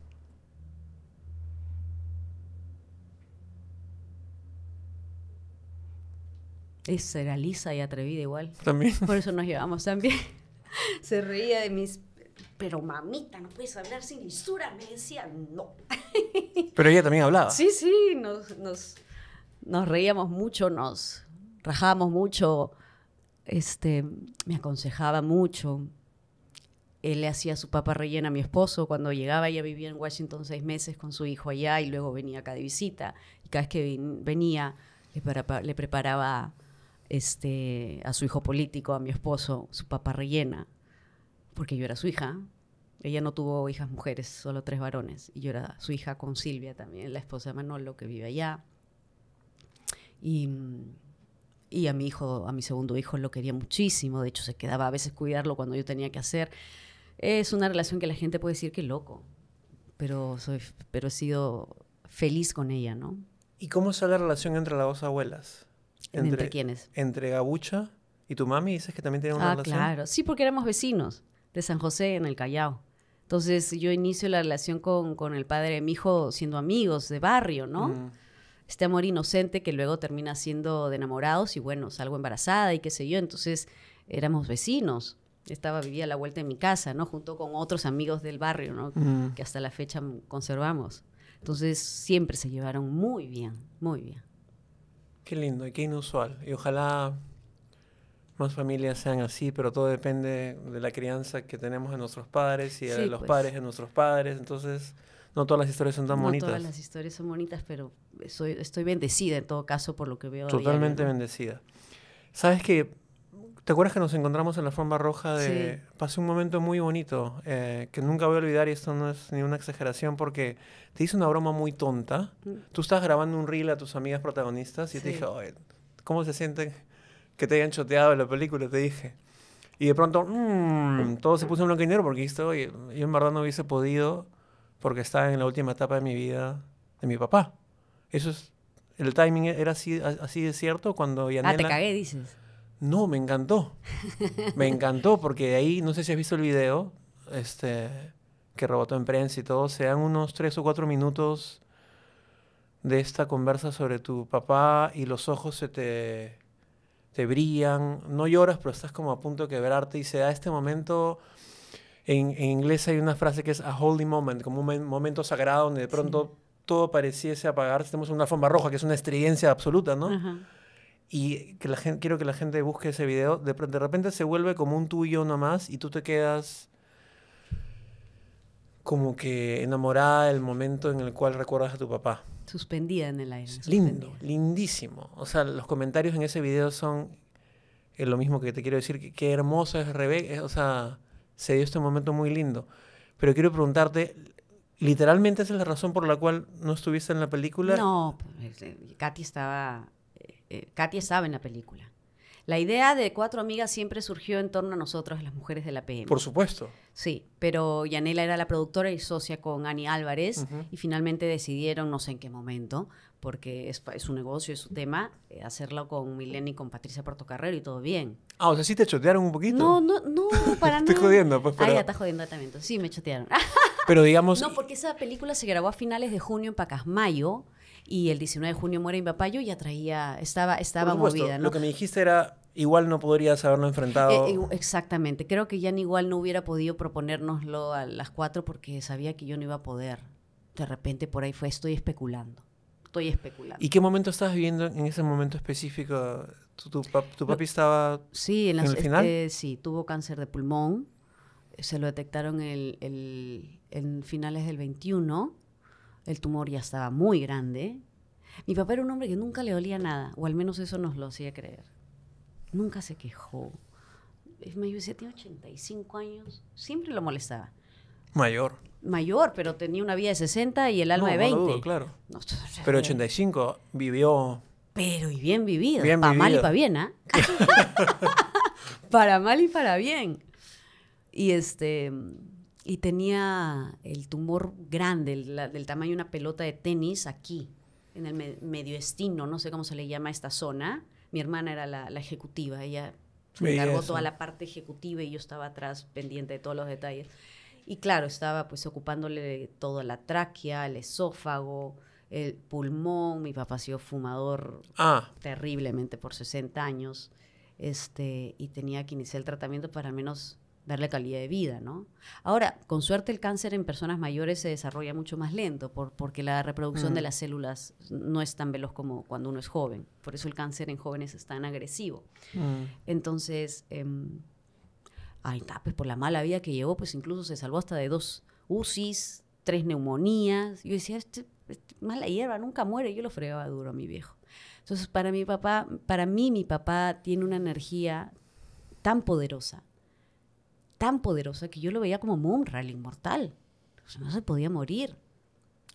S1: Es, era lisa y atrevida igual. También. Por eso nos llevamos también. [laughs] Se reía de mis... Pero mamita, no puedes hablar sin lisura. Me decía, no. [laughs] Pero ella también hablaba. Sí, sí, nos reíamos mucho, nos rajábamos mucho este, me aconsejaba mucho. Él le hacía su papá rellena a mi esposo. Cuando llegaba, ella vivía en Washington seis meses con su hijo allá y luego venía acá de visita. Y cada vez que venía, le, preparaba este, a su hijo político, a mi esposo, su papá rellena, porque yo era su hija. Ella no tuvo hijas mujeres, solo tres varones. Y yo era su hija con Silvia también, la esposa de Manolo, que vive allá. Y mm, y a mi hijo, a mi segundo hijo lo quería muchísimo, de hecho se quedaba a veces cuidarlo cuando yo tenía que hacer. Es una relación que la gente puede decir que loco, pero, soy, pero he sido feliz con ella, ¿no?
S2: ¿Y cómo es la relación entre las dos abuelas? ¿Entre, quiénes? Entre Gabucha y tu mami, dices que también tienen una ah, relación. Ah, claro,
S1: sí, porque éramos vecinos de San José en el Callao. Entonces yo inicio la relación con, con el padre de mi hijo siendo amigos de barrio, ¿no? Mm este amor inocente que luego termina siendo de enamorados y bueno, salgo embarazada y qué sé yo, entonces éramos vecinos. Estaba, vivía a la vuelta de mi casa, ¿no? Junto con otros amigos del barrio, ¿no? Que hasta la fecha conservamos. Entonces siempre se llevaron muy bien, muy bien.
S2: Qué lindo y qué inusual. Y ojalá más familias sean así, pero todo depende de la crianza que tenemos en nuestros padres y de los pues. padres en nuestros padres. Entonces, no todas las historias son tan bonitas. No todas las
S1: historias son bonitas, pero soy, estoy bendecida en
S2: todo caso por lo que veo. Totalmente bendecida. Sabes que, ¿te acuerdas que nos encontramos en la forma roja de... Sí. Pasé un momento muy bonito, eh, que nunca voy a olvidar y esto no es ni una exageración porque te hice una broma muy tonta. Mm. Tú estás grabando un reel a tus amigas protagonistas y te dije, ¿cómo se sienten que te hayan choteado en la película? Te dije. Y de pronto, mm, todo se puso en blanco y negro porque esto, yo en verdad no hubiese podido porque estaba en la última etapa de mi vida de mi papá. Eso es, el timing era así, así de cierto cuando ah, Yanela... Ah, te cagué, dices. No, me encantó. me encantó porque ahí, no sé si has visto el video, este, que rebotó en prensa y todo, se dan unos tres o cuatro minutos de esta conversa sobre tu papá y los ojos se te, te brillan, no lloras, pero estás como a punto de quebrarte y se da este momento, en, en inglés hay una frase que es a holy moment, como un momento sagrado donde de pronto todo pareciese apagarse, tenemos una forma roja que es una estridencia absoluta, ¿no? Y que la gente, quiero que la gente busque ese video, de, repente se vuelve como un tuyo nomás y tú te quedas como que enamorada del momento en el cual recuerdas a tu papá.
S1: Suspendida en el aire. Lindo,
S2: lindísimo. O sea, los comentarios en ese video son eh, lo mismo que te quiero decir, que qué hermoso es Rebeca, eh, o sea, se dio este momento muy lindo. Pero quiero preguntarte, ¿Literalmente es la razón por la cual no estuviste en la película? No, pues,
S1: eh, Katy estaba, eh, eh, Katy en la película. La idea de Cuatro Amigas siempre surgió en torno a nosotros, las mujeres de la PM. Por supuesto. Sí, pero Yanela era la productora y socia con Ani Álvarez y finalmente decidieron, no sé en qué momento, porque es, su negocio, es su tema, hacerlo con Milena y con Patricia Portocarrero y todo bien.
S2: Ah, o sea, sí te chotearon un poquito. No, no, no, para [laughs] nada. Estoy jodiendo, pues. Ah, ya
S1: jodiendo también. sí, me chotearon. [laughs]
S2: Pero digamos... No,
S1: porque esa película se grabó a finales de junio en Pacasmayo y el 19 de junio muere mi y ya traía, estaba, estaba movida. Lo que me
S2: dijiste era, igual no podrías haberlo enfrentado. Eh,
S1: exactamente, creo que ya ni igual no hubiera podido proponérnoslo a las cuatro porque sabía que yo no iba a poder. De repente por ahí fue, estoy especulando.
S2: Estoy especulando. ¿Y qué momento estabas viviendo en ese momento específico? ¿Tu, papi estaba sí, en, el final? Este,
S1: sí, tuvo cáncer de pulmón. Se lo detectaron el en finales del 21, el tumor ya estaba muy grande. Mi papá era un hombre que nunca le dolía nada, o al menos eso nos lo hacía creer. Nunca se quejó. Es mayor, tiene 85 años, siempre lo molestaba. Mayor. Mayor, pero tenía una vida de 60 y el alma de 20. claro. pero
S2: 85 vivió.
S1: Pero y bien vivido. para mal y para bien, ¿ah? [laughs] [laughs] para mal y para bien. Y este y tenía el tumor grande, del tamaño de una pelota de tenis, aquí, en el medio medioestino, no sé cómo se le llama esta zona. Mi hermana era la, ejecutiva, ella me encargó toda la parte ejecutiva y yo estaba atrás pendiente de todos los detalles. Y claro, estaba pues ocupándole toda la tráquea, el esófago, el pulmón. Mi papá ha sido fumador ah. terriblemente por 60 años. Este, y tenía que iniciar el tratamiento para menos darle calidad de vida, ¿no? Ahora, con suerte el cáncer en personas mayores se desarrolla mucho más lento por, porque la reproducción de las células no es tan veloz como cuando uno es joven. Por eso el cáncer en jóvenes es tan agresivo. Mm. Entonces, eh, pues por la mala vida que llevó, pues incluso se salvó hasta de dos UCIs, tres neumonías. Yo decía, este, este, mala hierba, nunca muere. Yo lo fregaba duro a mi viejo. Entonces, para mi papá, para mí mi papá tiene una energía tan poderosa tan poderosa que yo lo veía como un el inmortal. no se podía morir.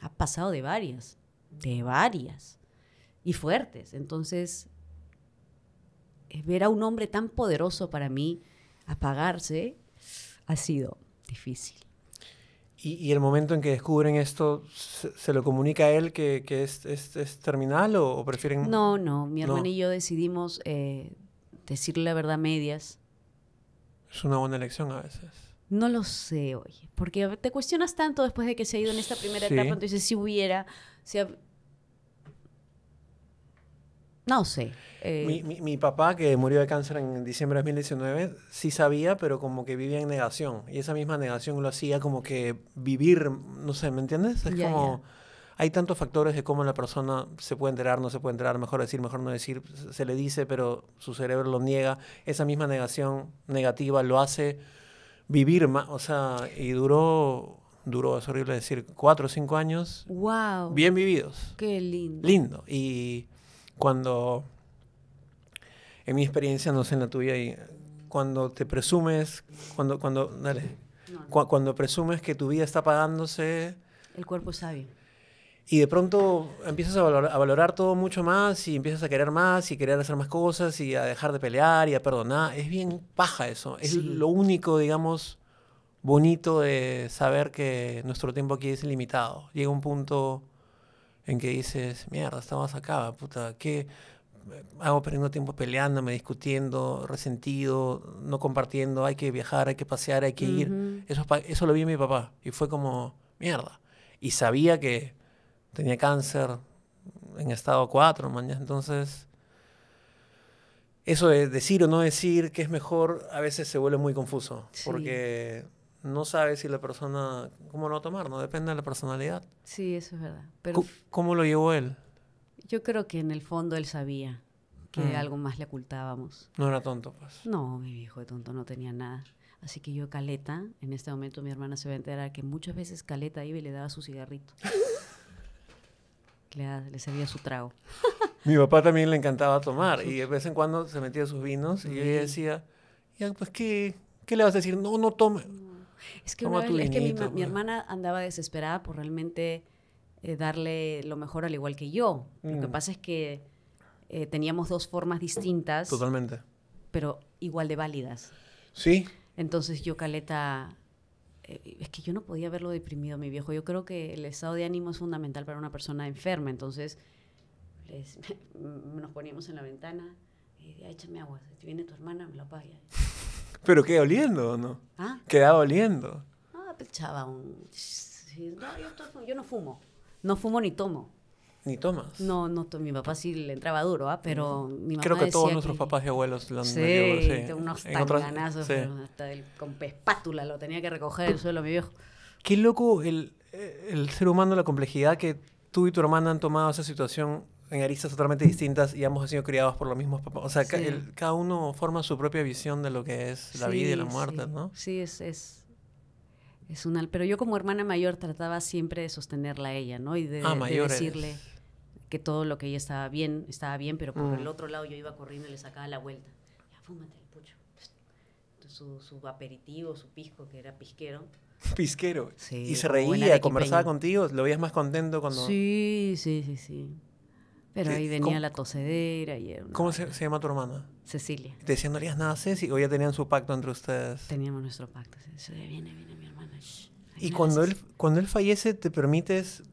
S1: Ha pasado de varias, de varias, y fuertes. Entonces, eh, ver a un hombre tan poderoso para mí apagarse
S2: ha sido difícil. Y, el momento en que descubren esto, ¿se, lo comunica a él que, es, terminal o, prefieren...? No, no, mi hermano y
S1: yo decidimos eh, decirle la verdad medias
S2: es una buena elección a veces.
S1: No lo sé, oye, porque te cuestionas tanto después de que se ha ido en esta primera etapa, entonces si hubiera,
S2: No sé. Eh. Mi, mi, papá, que murió de cáncer en diciembre de 2019, sí sabía, pero como que vivía en negación. Y esa misma negación lo hacía como que vivir, no sé, ¿me entiendes? Es como hay tantos factores de cómo la persona se puede enterar, no se puede enterar, mejor decir, mejor no decir, se le dice, pero su cerebro lo niega. Esa misma negación negativa lo hace vivir más, o sea, y duró, duró, es horrible decir, cuatro o cinco años. ¡Wow! Bien vividos. ¡Qué lindo! Lindo. Y cuando, en mi experiencia, no sé en la tuya, cuando te presumes, cuando, cuando, dale, cuando presumes que tu vida está pagándose... El cuerpo sabe. Y de pronto empiezas a, valorar, todo mucho más y empiezas a querer más y querer hacer más cosas y a dejar de pelear y a perdonar. Es bien paja eso. Es lo único, digamos, bonito de saber que nuestro tiempo aquí es limitado. Llega un punto en que dices, mierda, estamos acá, puta, ¿qué hago perdiendo tiempo peleándome, discutiendo, resentido, no compartiendo? Hay que viajar, hay que pasear, hay que ir. Eso, eso lo vi en mi papá y fue como, mierda. Y sabía que tenía cáncer en estado 4, mañana. Entonces, eso de decir o no decir que es mejor a veces se vuelve muy confuso porque no sabes si la persona, cómo lo tomar, no depende de la personalidad.
S1: Sí, eso es verdad. Pero
S2: ¿Cómo, lo llevó él?
S1: Yo creo que en el fondo él sabía que mm. algo más le ocultábamos. No era tonto,
S2: pues. No, mi viejo de tonto no
S1: tenía nada. Así que yo, Caleta, en este momento mi hermana se va a enterar que muchas veces Caleta iba y le daba su cigarrito. [laughs]
S2: le, servía su trago. Mi papá también le encantaba tomar y de vez en cuando se metía sus vinos y ella decía, pues, ¿qué, le vas a decir? No, no tome. Es que, Toma es que mi,
S1: hermana andaba desesperada por realmente eh, darle lo mejor al igual que yo. Lo que mm. pasa es que eh, teníamos dos formas distintas. Totalmente. Pero igual de válidas. Sí. Entonces yo, Caleta, eh, es que yo no podía verlo deprimido, mi viejo. Yo creo que el estado de ánimo es fundamental para una persona enferma. Entonces, [laughs] nos poníamos en la ventana y decía, échame agua. Si viene tu hermana, me la paga.
S2: [laughs] ¿Pero queda oliendo no? ¿Ah? Quedaba oliendo. Ah, pechaba pues,
S1: un... [laughs] yo no fumo. No fumo ni tomo. Ni tomas. No, no, mi papá sí le entraba duro, ¿ah? pero mi mamá Creo que todos nuestros papás y abuelos lo han sí, unos hasta el, con espátula lo tenía que recoger del
S2: suelo mi viejo. Qué loco el, ser humano, la complejidad que tú y tu hermana han tomado esa situación en aristas totalmente distintas y ambos han sido criados por los mismos papás. O sea, el, cada uno forma su propia visión de lo que es la vida y la muerte,
S1: ¿no? Sí, es, es, es Pero yo como hermana mayor trataba siempre de sostenerla a ella, ¿no? Y de, ah, decirle que todo lo que ella estaba bien, estaba bien, pero por el mm. otro lado yo iba corriendo y le sacaba la vuelta. Ya, fúmate el pucho. Su, su aperitivo, su pisco, que era pisquero. [laughs] Pisquero. Sí, y se reía, conversaba contigo,
S2: lo veías más contento cuando... Sí, sí, sí, sí. Pero ahí venía la tocedera y... ¿Cómo se, llama tu hermana? Cecilia. ¿Te decían no harías nada Ceci o ya tenían su pacto entre ustedes? Teníamos nuestro pacto. Viene, viene mi hermana. y cuando él, cuando él fallece, ¿te permites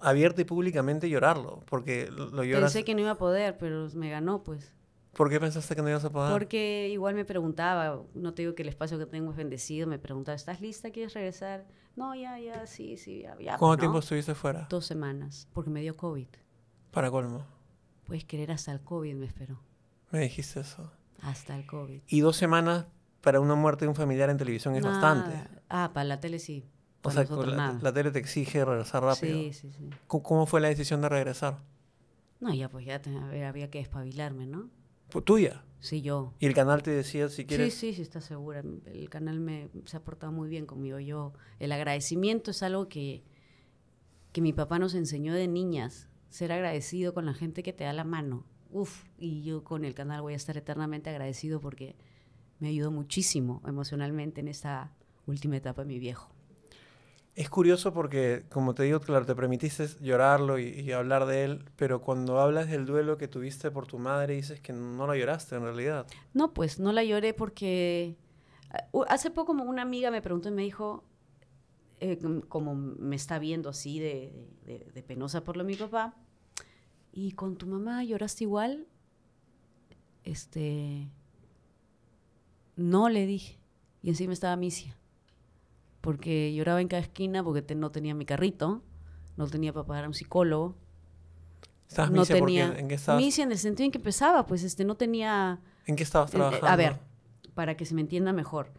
S2: abierto y públicamente llorarlo, porque lo lloras... Pensé que no iba a
S1: poder, pero me ganó, pues.
S2: ¿Por qué pensaste que no ibas a poder?
S1: Porque igual me preguntaba, no te digo que el espacio que tengo es bendecido, me preguntaba, ¿estás lista? ¿Quieres regresar? No, ya, ya, sí, sí, ya. ya ¿Cuánto tiempo estuviste fuera? Dos semanas, porque me dio COVID. ¿Para colmo? Puedes creer, hasta el COVID me esperó. Me dijiste eso. Hasta el COVID.
S2: Y dos semanas para una muerte de un familiar en televisión es bastante.
S1: Ah, para la tele sí. O sea, la,
S2: tele te exige regresar rápido. Sí, sí, sí. ¿Cómo fue la decisión de regresar?
S1: No, ya pues ya había que espabilarme, ¿no?
S2: ¿Tuya? Sí, yo. ¿Y el canal te decía si quieres? Sí,
S1: sí, sí, está segura. El canal me, se ha portado muy bien conmigo. Yo, el agradecimiento es algo que, que mi papá nos enseñó de niñas. Ser agradecido con la gente que te da la mano. Uf, y yo con el canal voy a estar eternamente agradecido porque me ayudó muchísimo emocionalmente en esta última etapa de mi viejo.
S2: Es curioso porque, como te digo, claro, te permitiste llorarlo y, hablar de él, pero cuando hablas del duelo que tuviste por tu madre, dices que no la lloraste en realidad.
S1: No, pues no la lloré porque eh, hace poco como una amiga me preguntó y me dijo, eh, como me está viendo así de, penosa por lo de mi papá, ¿y con tu mamá lloraste igual? Este, no le dije. Y encima estaba Misia porque lloraba en cada esquina porque no tenía mi carrito, no tenía para pagar a un psicólogo. ¿Estabas no tenía en qué estabas? en el sentido en que empezaba, pues este no tenía
S2: ¿En qué estabas eh, trabajando? A ver,
S1: para que se me entienda mejor.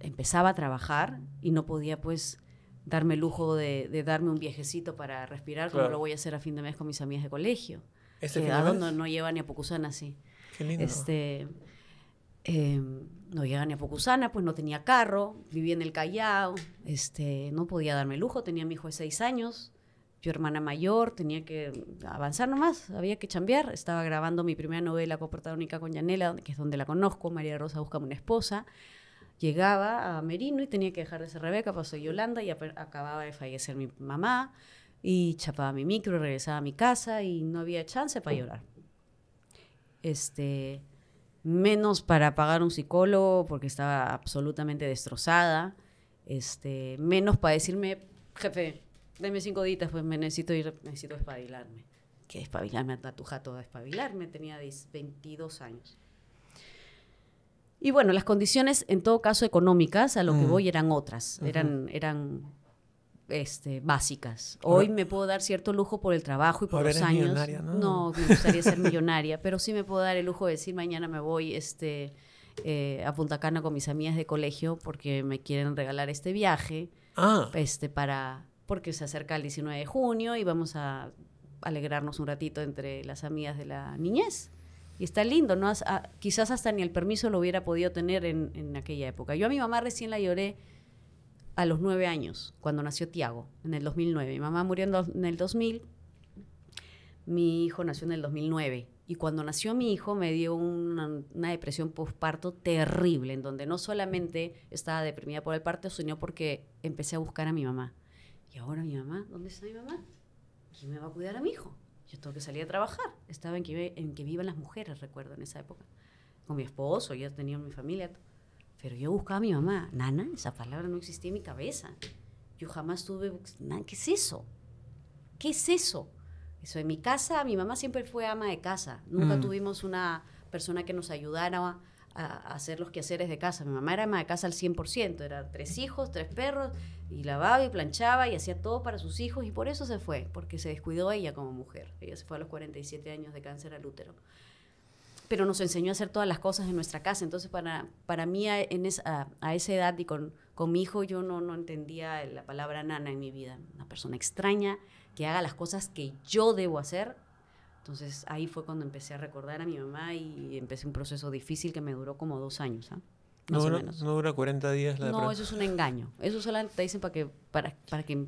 S1: Empezaba a trabajar y no podía pues darme el lujo de, darme un viajecito para respirar como lo voy a hacer a fin de mes con mis amigas de colegio. ¿Este que no, no lleva ni a Pocuzana, así. Qué lindo. Este, Em, no llegaba ni a Pocusana, pues no tenía carro, vivía en el Callao, este, no podía darme lujo, tenía mi hijo de seis años, yo hermana mayor, tenía que avanzar nomás, había que chambear. Estaba grabando mi primera novela coprotagónica con Yanela, que es donde la conozco, María Rosa busca una esposa. Llegaba a Merino y tenía que dejar de ser Rebeca, pasó pues Yolanda y acababa de fallecer mi mamá y chapaba mi micro, y regresaba a mi casa y no había chance para llorar. Este, menos para pagar un psicólogo porque estaba absolutamente destrozada, este, menos para decirme, jefe, denme cinco ditas, pues me necesito ir, necesito espabilarme. Que espabilarme a tu jato espabilarme, tenía 22 años. Y bueno, las condiciones en todo caso económicas a lo que mm. voy eran otras, eran, eran este, básicas. Hoy me puedo dar cierto lujo por el trabajo y por los años. ¿no? ¿no? me gustaría ser millonaria, [laughs] pero sí me puedo dar el lujo de decir mañana me voy este, eh, a Punta Cana con mis amigas de colegio porque me quieren regalar este viaje. Ah. Este, para, porque se acerca el 19 de junio y vamos a alegrarnos un ratito entre las amigas de la niñez. Y está lindo, ¿no? quizás hasta ni el permiso lo hubiera podido tener en, en aquella época. Yo a mi mamá recién la lloré a los nueve años, cuando nació Tiago, en el 2009. Mi mamá murió en, el 2000, mi hijo nació en el 2009. Y cuando nació mi hijo me dio una, depresión postparto terrible, en donde no solamente estaba deprimida por el parto, sino porque empecé a buscar a mi mamá. Y ahora mi mamá, ¿dónde está mi mamá? ¿Quién me va a cuidar a mi hijo? Yo tengo que salir a trabajar. Estaba en que, en que vivan las mujeres, recuerdo, en esa época. Con mi esposo, ya tenía mi familia. Pero yo buscaba a mi mamá, nana, esa palabra no existía en mi cabeza. Yo jamás tuve, ¿qué es eso? ¿Qué es eso? Eso en mi casa, mi mamá siempre fue ama de casa. Nunca mm. tuvimos una persona que nos ayudara a, a, hacer los quehaceres de casa. Mi mamá era ama de casa al 100%, era tres hijos, tres perros, y lavaba y planchaba y hacía todo para sus hijos, y por eso se fue, porque se descuidó ella como mujer. Ella se fue a los 47 años de cáncer al útero pero nos enseñó a hacer todas las cosas en nuestra casa. Entonces, para, para mí, a, en esa, a, esa edad y con, con mi hijo, yo no, no entendía la palabra nana en mi vida. Una persona extraña que haga las cosas que yo debo hacer. Entonces, ahí fue cuando empecé a recordar a mi mamá y empecé un proceso difícil que me duró como dos años. ¿ah? No, no,
S2: dura 40 días la No, eso es un engaño.
S1: Eso solamente te dicen para que, para, para que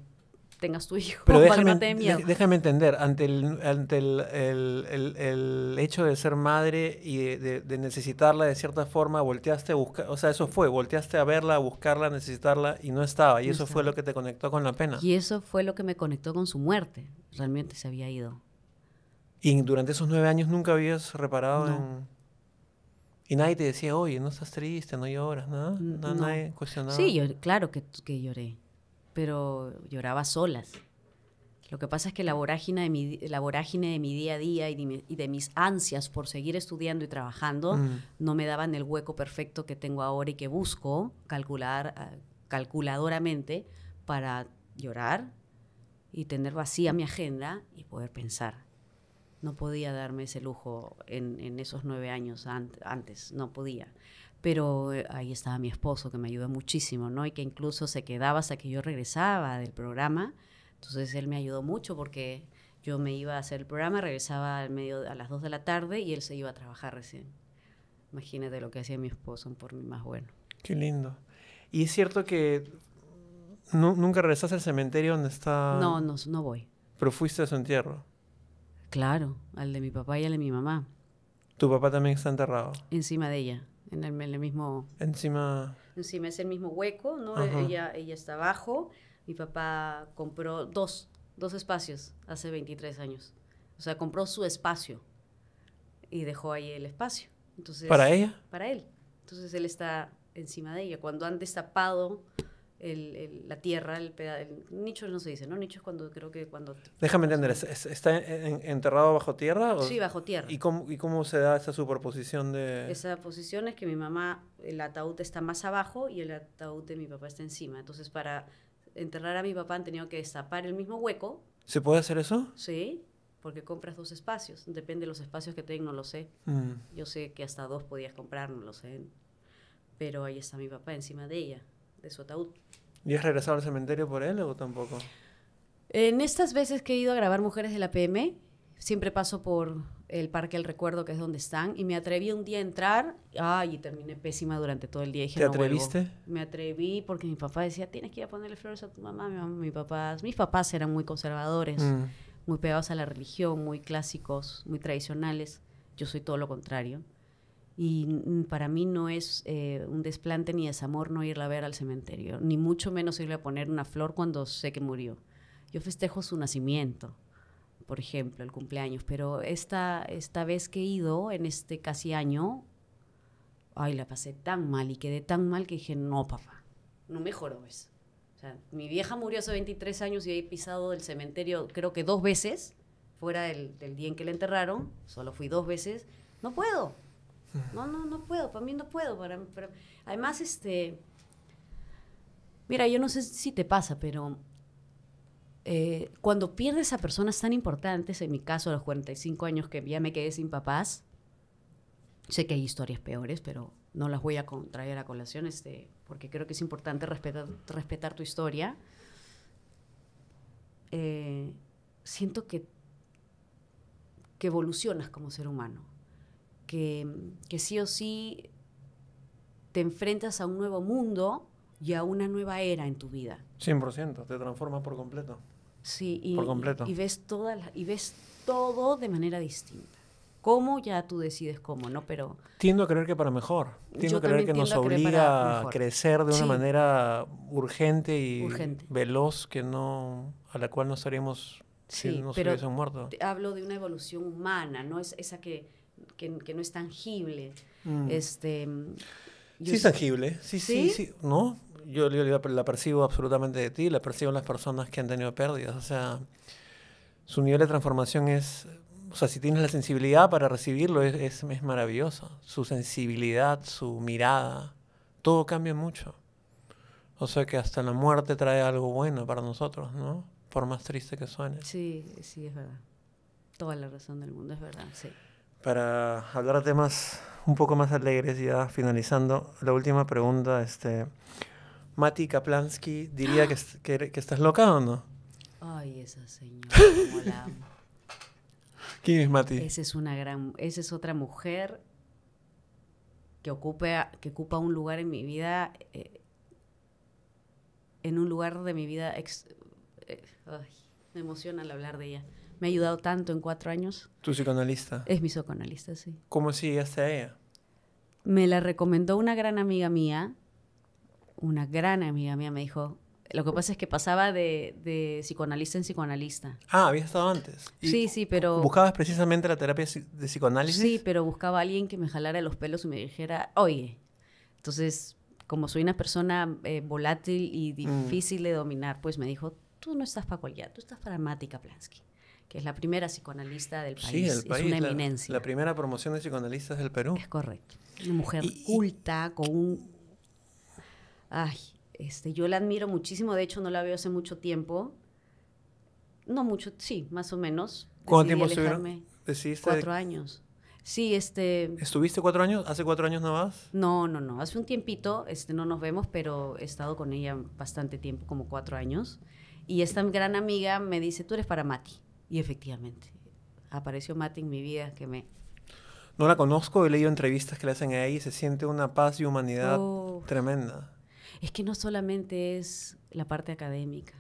S1: tengas tu hijo. Pero [laughs] déjame, miedo.
S2: déjame entender, ante, el, ante el, el, el, hecho de ser madre y de, necesitarla de cierta forma, volteaste a buscar, o sea, eso fue, volteaste a verla, a buscarla, a necesitarla y no estaba. Y eso fue lo que te conectó con la pena. Y eso fue lo que me conectó con su muerte. Realmente se había ido. ¿Y durante esos nueve años nunca habías reparado en...? Y nadie te decía, oye, no estás triste, no lloras, nada. No, Nadie cuestionaba. Sí,
S1: claro que, que lloré pero lloraba solas. Lo que pasa es que la vorágine de mi, la vorágine de mi día a día y de, mis ansias por seguir estudiando y trabajando mm. no me daban el hueco perfecto que tengo ahora y que busco calcular, ah, calculadoramente para llorar y tener vacía mi agenda y poder pensar. No podía darme ese lujo en, esos nueve años antes, no podía pero eh, ahí estaba mi esposo que me ayudó muchísimo, ¿no? Y que incluso se quedaba hasta que yo regresaba del programa. Entonces él me ayudó mucho porque yo me iba a hacer el programa, regresaba al medio, a las 2 de la tarde y él se iba a trabajar recién. Imagínate lo que hacía mi esposo por mí más bueno.
S2: Qué lindo. Y es cierto que nunca regresaste al cementerio donde está... No, no, no voy. Pero fuiste a su entierro. Claro, al de mi papá y al de mi mamá. ¿Tu papá también está enterrado? Encima de ella en el, mismo... Encima...
S1: Encima es el mismo hueco, ¿no? Ella, ella está abajo. Mi papá compró dos, dos espacios hace 23 años. O sea, compró su espacio y dejó ahí el espacio. Entonces, ¿Para ella? Para él. Entonces él está encima de ella. Cuando han destapado la tierra, el, el, nicho no se dice, ¿no? Nicho es cuando creo que cuando...
S2: Déjame entender, ¿está enterrado bajo tierra? O... Sí, bajo tierra. ¿Y cómo, se da esa superposición de...? Esa
S1: posición es que mi mamá, el ataúd está más abajo y el ataúd de mi papá está encima. Entonces, para enterrar a mi papá han tenido que destapar el mismo hueco.
S2: ¿Se puede hacer eso?
S1: Sí, porque compras dos espacios. Depende de los espacios que tengas, no lo sé. Mm. Yo sé que hasta dos podías comprar, no lo sé. Pero ahí está mi papá encima de ella de su ataúd.
S2: ¿Y has regresado al cementerio por él o tampoco?
S1: En estas veces que he ido a grabar Mujeres de la PM, siempre paso por el Parque El Recuerdo, que es donde están, y me atreví un día a entrar, ay, y terminé pésima durante todo el día. Dije, ¿Te atreviste? Me atreví porque mi papá decía, tienes que ir a ponerle flores a tu mamá. Mi mis, papás, eran muy conservadores, mm. muy pegados a la religión, muy clásicos, muy tradicionales. Yo soy todo lo contrario. Y para mí no es eh, un desplante ni desamor no irla a ver al cementerio, ni mucho menos irle a poner una flor cuando sé que murió. Yo festejo su nacimiento, por ejemplo, el cumpleaños, pero esta, esta vez que he ido, en este casi año, ay, la pasé tan mal y quedé tan mal que dije, no, papá, no mejoró eso. O sea, mi vieja murió hace 23 años y he pisado el cementerio creo que dos veces, fuera del, del día en que la enterraron, solo fui dos veces, no puedo no, no, no puedo, para mí no puedo. además, este. Mira, yo no sé si te pasa, pero eh, cuando pierdes a personas tan importantes, en mi caso a los 45 años que ya me quedé sin papás, sé que hay historias peores, pero no las voy a traer a colación, este, porque creo que es importante respetar, tu historia. Eh, siento que, que evolucionas como ser humano que, que sí o sí te enfrentas a un nuevo mundo y a una nueva era en tu vida. 100%, te transformas por completo. Sí, y, completo. y, ves todas y ves todo de manera distinta. ¿Cómo? Ya tú decides cómo, ¿no? Pero...
S2: Tiendo a creer que para mejor. Tiendo a creer que nos obliga a crecer de una manera urgente y veloz que no, a la cual no estaríamos si nos muertos. muerto.
S1: Hablo de una evolución humana, ¿no? Es esa que que, no es tangible.
S2: Mm. Este, sí, es tangible, sí, sí, sí, ¿no? Yo, la percibo absolutamente de ti, la percibo en las personas que han tenido pérdidas, o sea, su nivel de transformación es, o sea, si tienes la sensibilidad para recibirlo, es, es, es maravilloso, su sensibilidad, su mirada, todo cambia mucho. O sea que hasta la muerte trae algo bueno para nosotros, ¿no? Por más triste que suene.
S1: Sí, sí, es verdad. Toda la razón del mundo, es verdad, sí
S2: para hablar de temas un poco más alegres, ya finalizando, la última pregunta, este, Mati Kaplansky diría que, estás loca o no?
S1: Ay, esa señora, [laughs] la amo.
S2: ¿Quién es Mati? Esa es una gran,
S1: esa es otra mujer que, ocupe, que ocupa un lugar en mi vida, eh, en un lugar de mi vida, eh, me emociona al hablar de ella me ha ayudado tanto en cuatro años.
S2: ¿Tu psicoanalista? Es mi
S1: psicoanalista,
S2: sí. ¿Cómo si llegaste ella?
S1: Me la recomendó una gran amiga mía, una gran amiga mía me dijo, lo que pasa es que pasaba de, psicoanalista en psicoanalista. Ah, había estado antes. Sí, sí, pero... ¿Buscabas
S2: precisamente la terapia de psicoanálisis? Sí,
S1: pero buscaba a alguien que me jalara los pelos y me dijera,
S2: oye, entonces, como
S1: soy una persona eh, volátil y mm. difícil de dominar, pues me dijo, tú no estás para cualquiera, tú estás para Mati Plansky que es la primera psicoanalista del país. Sí, el país, es una
S2: eminencia. La, primera promoción de psicoanalistas del Perú. Es correcto.
S1: Una mujer culta, con un... Ay, este, yo la admiro muchísimo, de hecho no la veo hace mucho tiempo. No mucho, sí, más o menos. ¿Cuánto tiempo estuvieron? Cuatro años. Sí, este...
S2: ¿Estuviste cuatro años? ¿Hace cuatro años no más
S1: No, no, no. Hace un tiempito este, no nos vemos, pero he estado con ella bastante tiempo, como cuatro años. Y esta gran amiga me dice, tú eres para Mati. Y efectivamente, apareció Mate en mi vida que me...
S2: No la conozco, he leído entrevistas que le hacen a ella y se siente una paz y humanidad tremenda.
S1: Es que no solamente es la parte académica,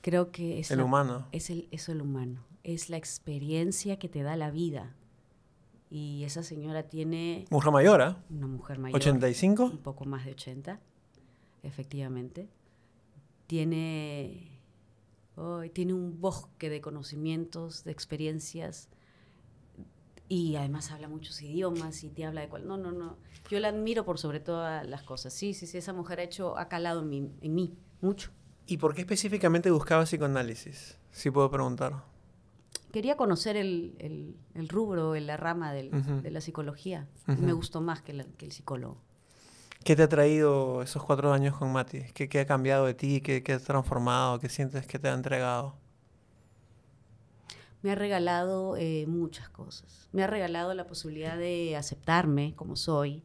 S1: creo que es... El humano. Es el, es el humano, es la experiencia que te da la vida. Y esa señora tiene... Mujer mayor, ¿eh? Una mujer mayor. ¿85? Un poco más de 80, efectivamente. Tiene tiene un bosque de conocimientos, de experiencias, y además habla muchos idiomas y te habla de cual. No, no, no. Yo la admiro por sobre todas las cosas. Sí, sí, sí, esa mujer ha, hecho, ha calado
S2: en mí, mucho. ¿Y por qué específicamente buscaba psicoanálisis? Si puedo preguntar.
S1: Quería conocer el, el, el rubro, la rama de la psicología. Me gustó más que el psicólogo.
S2: ¿Qué te ha traído esos cuatro años con Mati? ¿Qué, ha cambiado de ti? ¿Qué, has transformado? ¿Qué sientes que te ha entregado?
S1: Me ha regalado eh, muchas cosas. Me ha regalado la posibilidad de aceptarme como soy,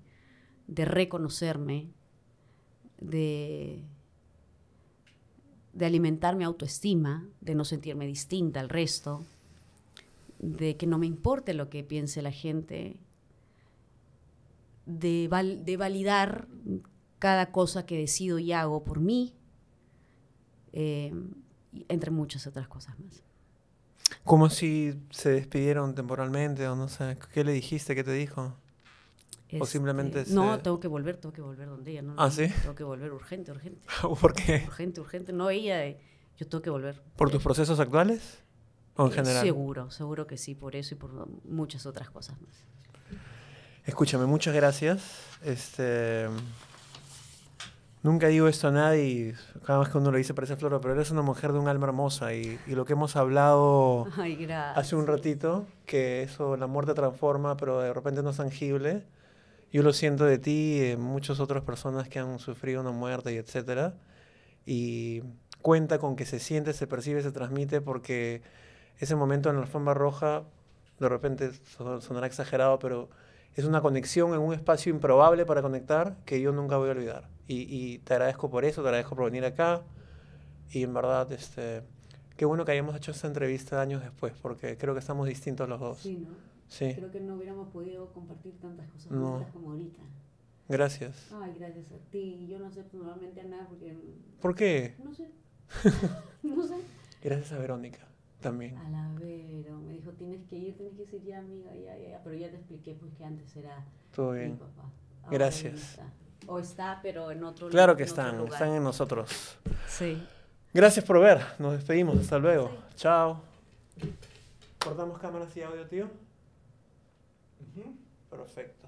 S1: de reconocerme, de, de alimentar mi autoestima, de no sentirme distinta al resto, de que no me importe lo que piense la gente, de, de validar cada cosa que decido y hago por mí, eh, entre muchas
S2: otras cosas más. Como si se despidieron temporalmente o no sé, ¿qué le dijiste? ¿Qué te dijo? posiblemente o este, simplemente... No,
S1: tengo que volver, tengo que volver donde ella. No, ah, sí. Tengo que volver urgente, urgente. [laughs] ¿Por qué? Urgente, urgente. No, ella, eh, yo tengo que volver. ¿Por tus eh,
S2: procesos actuales? ¿O en general?
S1: Seguro, seguro que sí, por eso y por muchas otras cosas más.
S2: Escúchame, muchas gracias. Este, nunca digo esto a nadie, cada vez que uno lo dice parece Flor, pero eres una mujer de un alma hermosa y, lo que hemos hablado [laughs] hace un ratito, que eso, la muerte transforma, pero de repente no es tangible. Yo lo siento de ti y de muchas otras personas que han sufrido una muerte y etcétera. Y cuenta con que se siente, se percibe, se transmite, porque ese momento en la alfombra roja, de repente sonará exagerado, pero es una conexión en un espacio improbable para conectar que yo nunca voy a olvidar. Y, te agradezco por eso, te agradezco por venir acá. Y en verdad, este, qué bueno que hayamos hecho esta entrevista años después, porque creo que estamos distintos los dos. Sí, ¿no? Sí. Creo que no
S1: hubiéramos podido compartir tantas cosas como ahorita.
S2: Gracias.
S1: Ay, gracias a ti. Yo no sé, normalmente a nada porque... ¿Por qué? No sé.
S2: [laughs] [laughs] no sé. Gracias a Verónica también. A
S1: la Vero, me dijo, tienes que ir, tienes que ir ya amiga, ya, ya, pero ya te expliqué pues que antes era Todo bien. mi papá. Gracias. O está, pero en
S2: otro claro lugar. Claro que están, están en nosotros. Sí. Gracias por ver, nos despedimos, hasta luego. Chao. ¿Cortamos cámaras y audio, tío? Perfecto.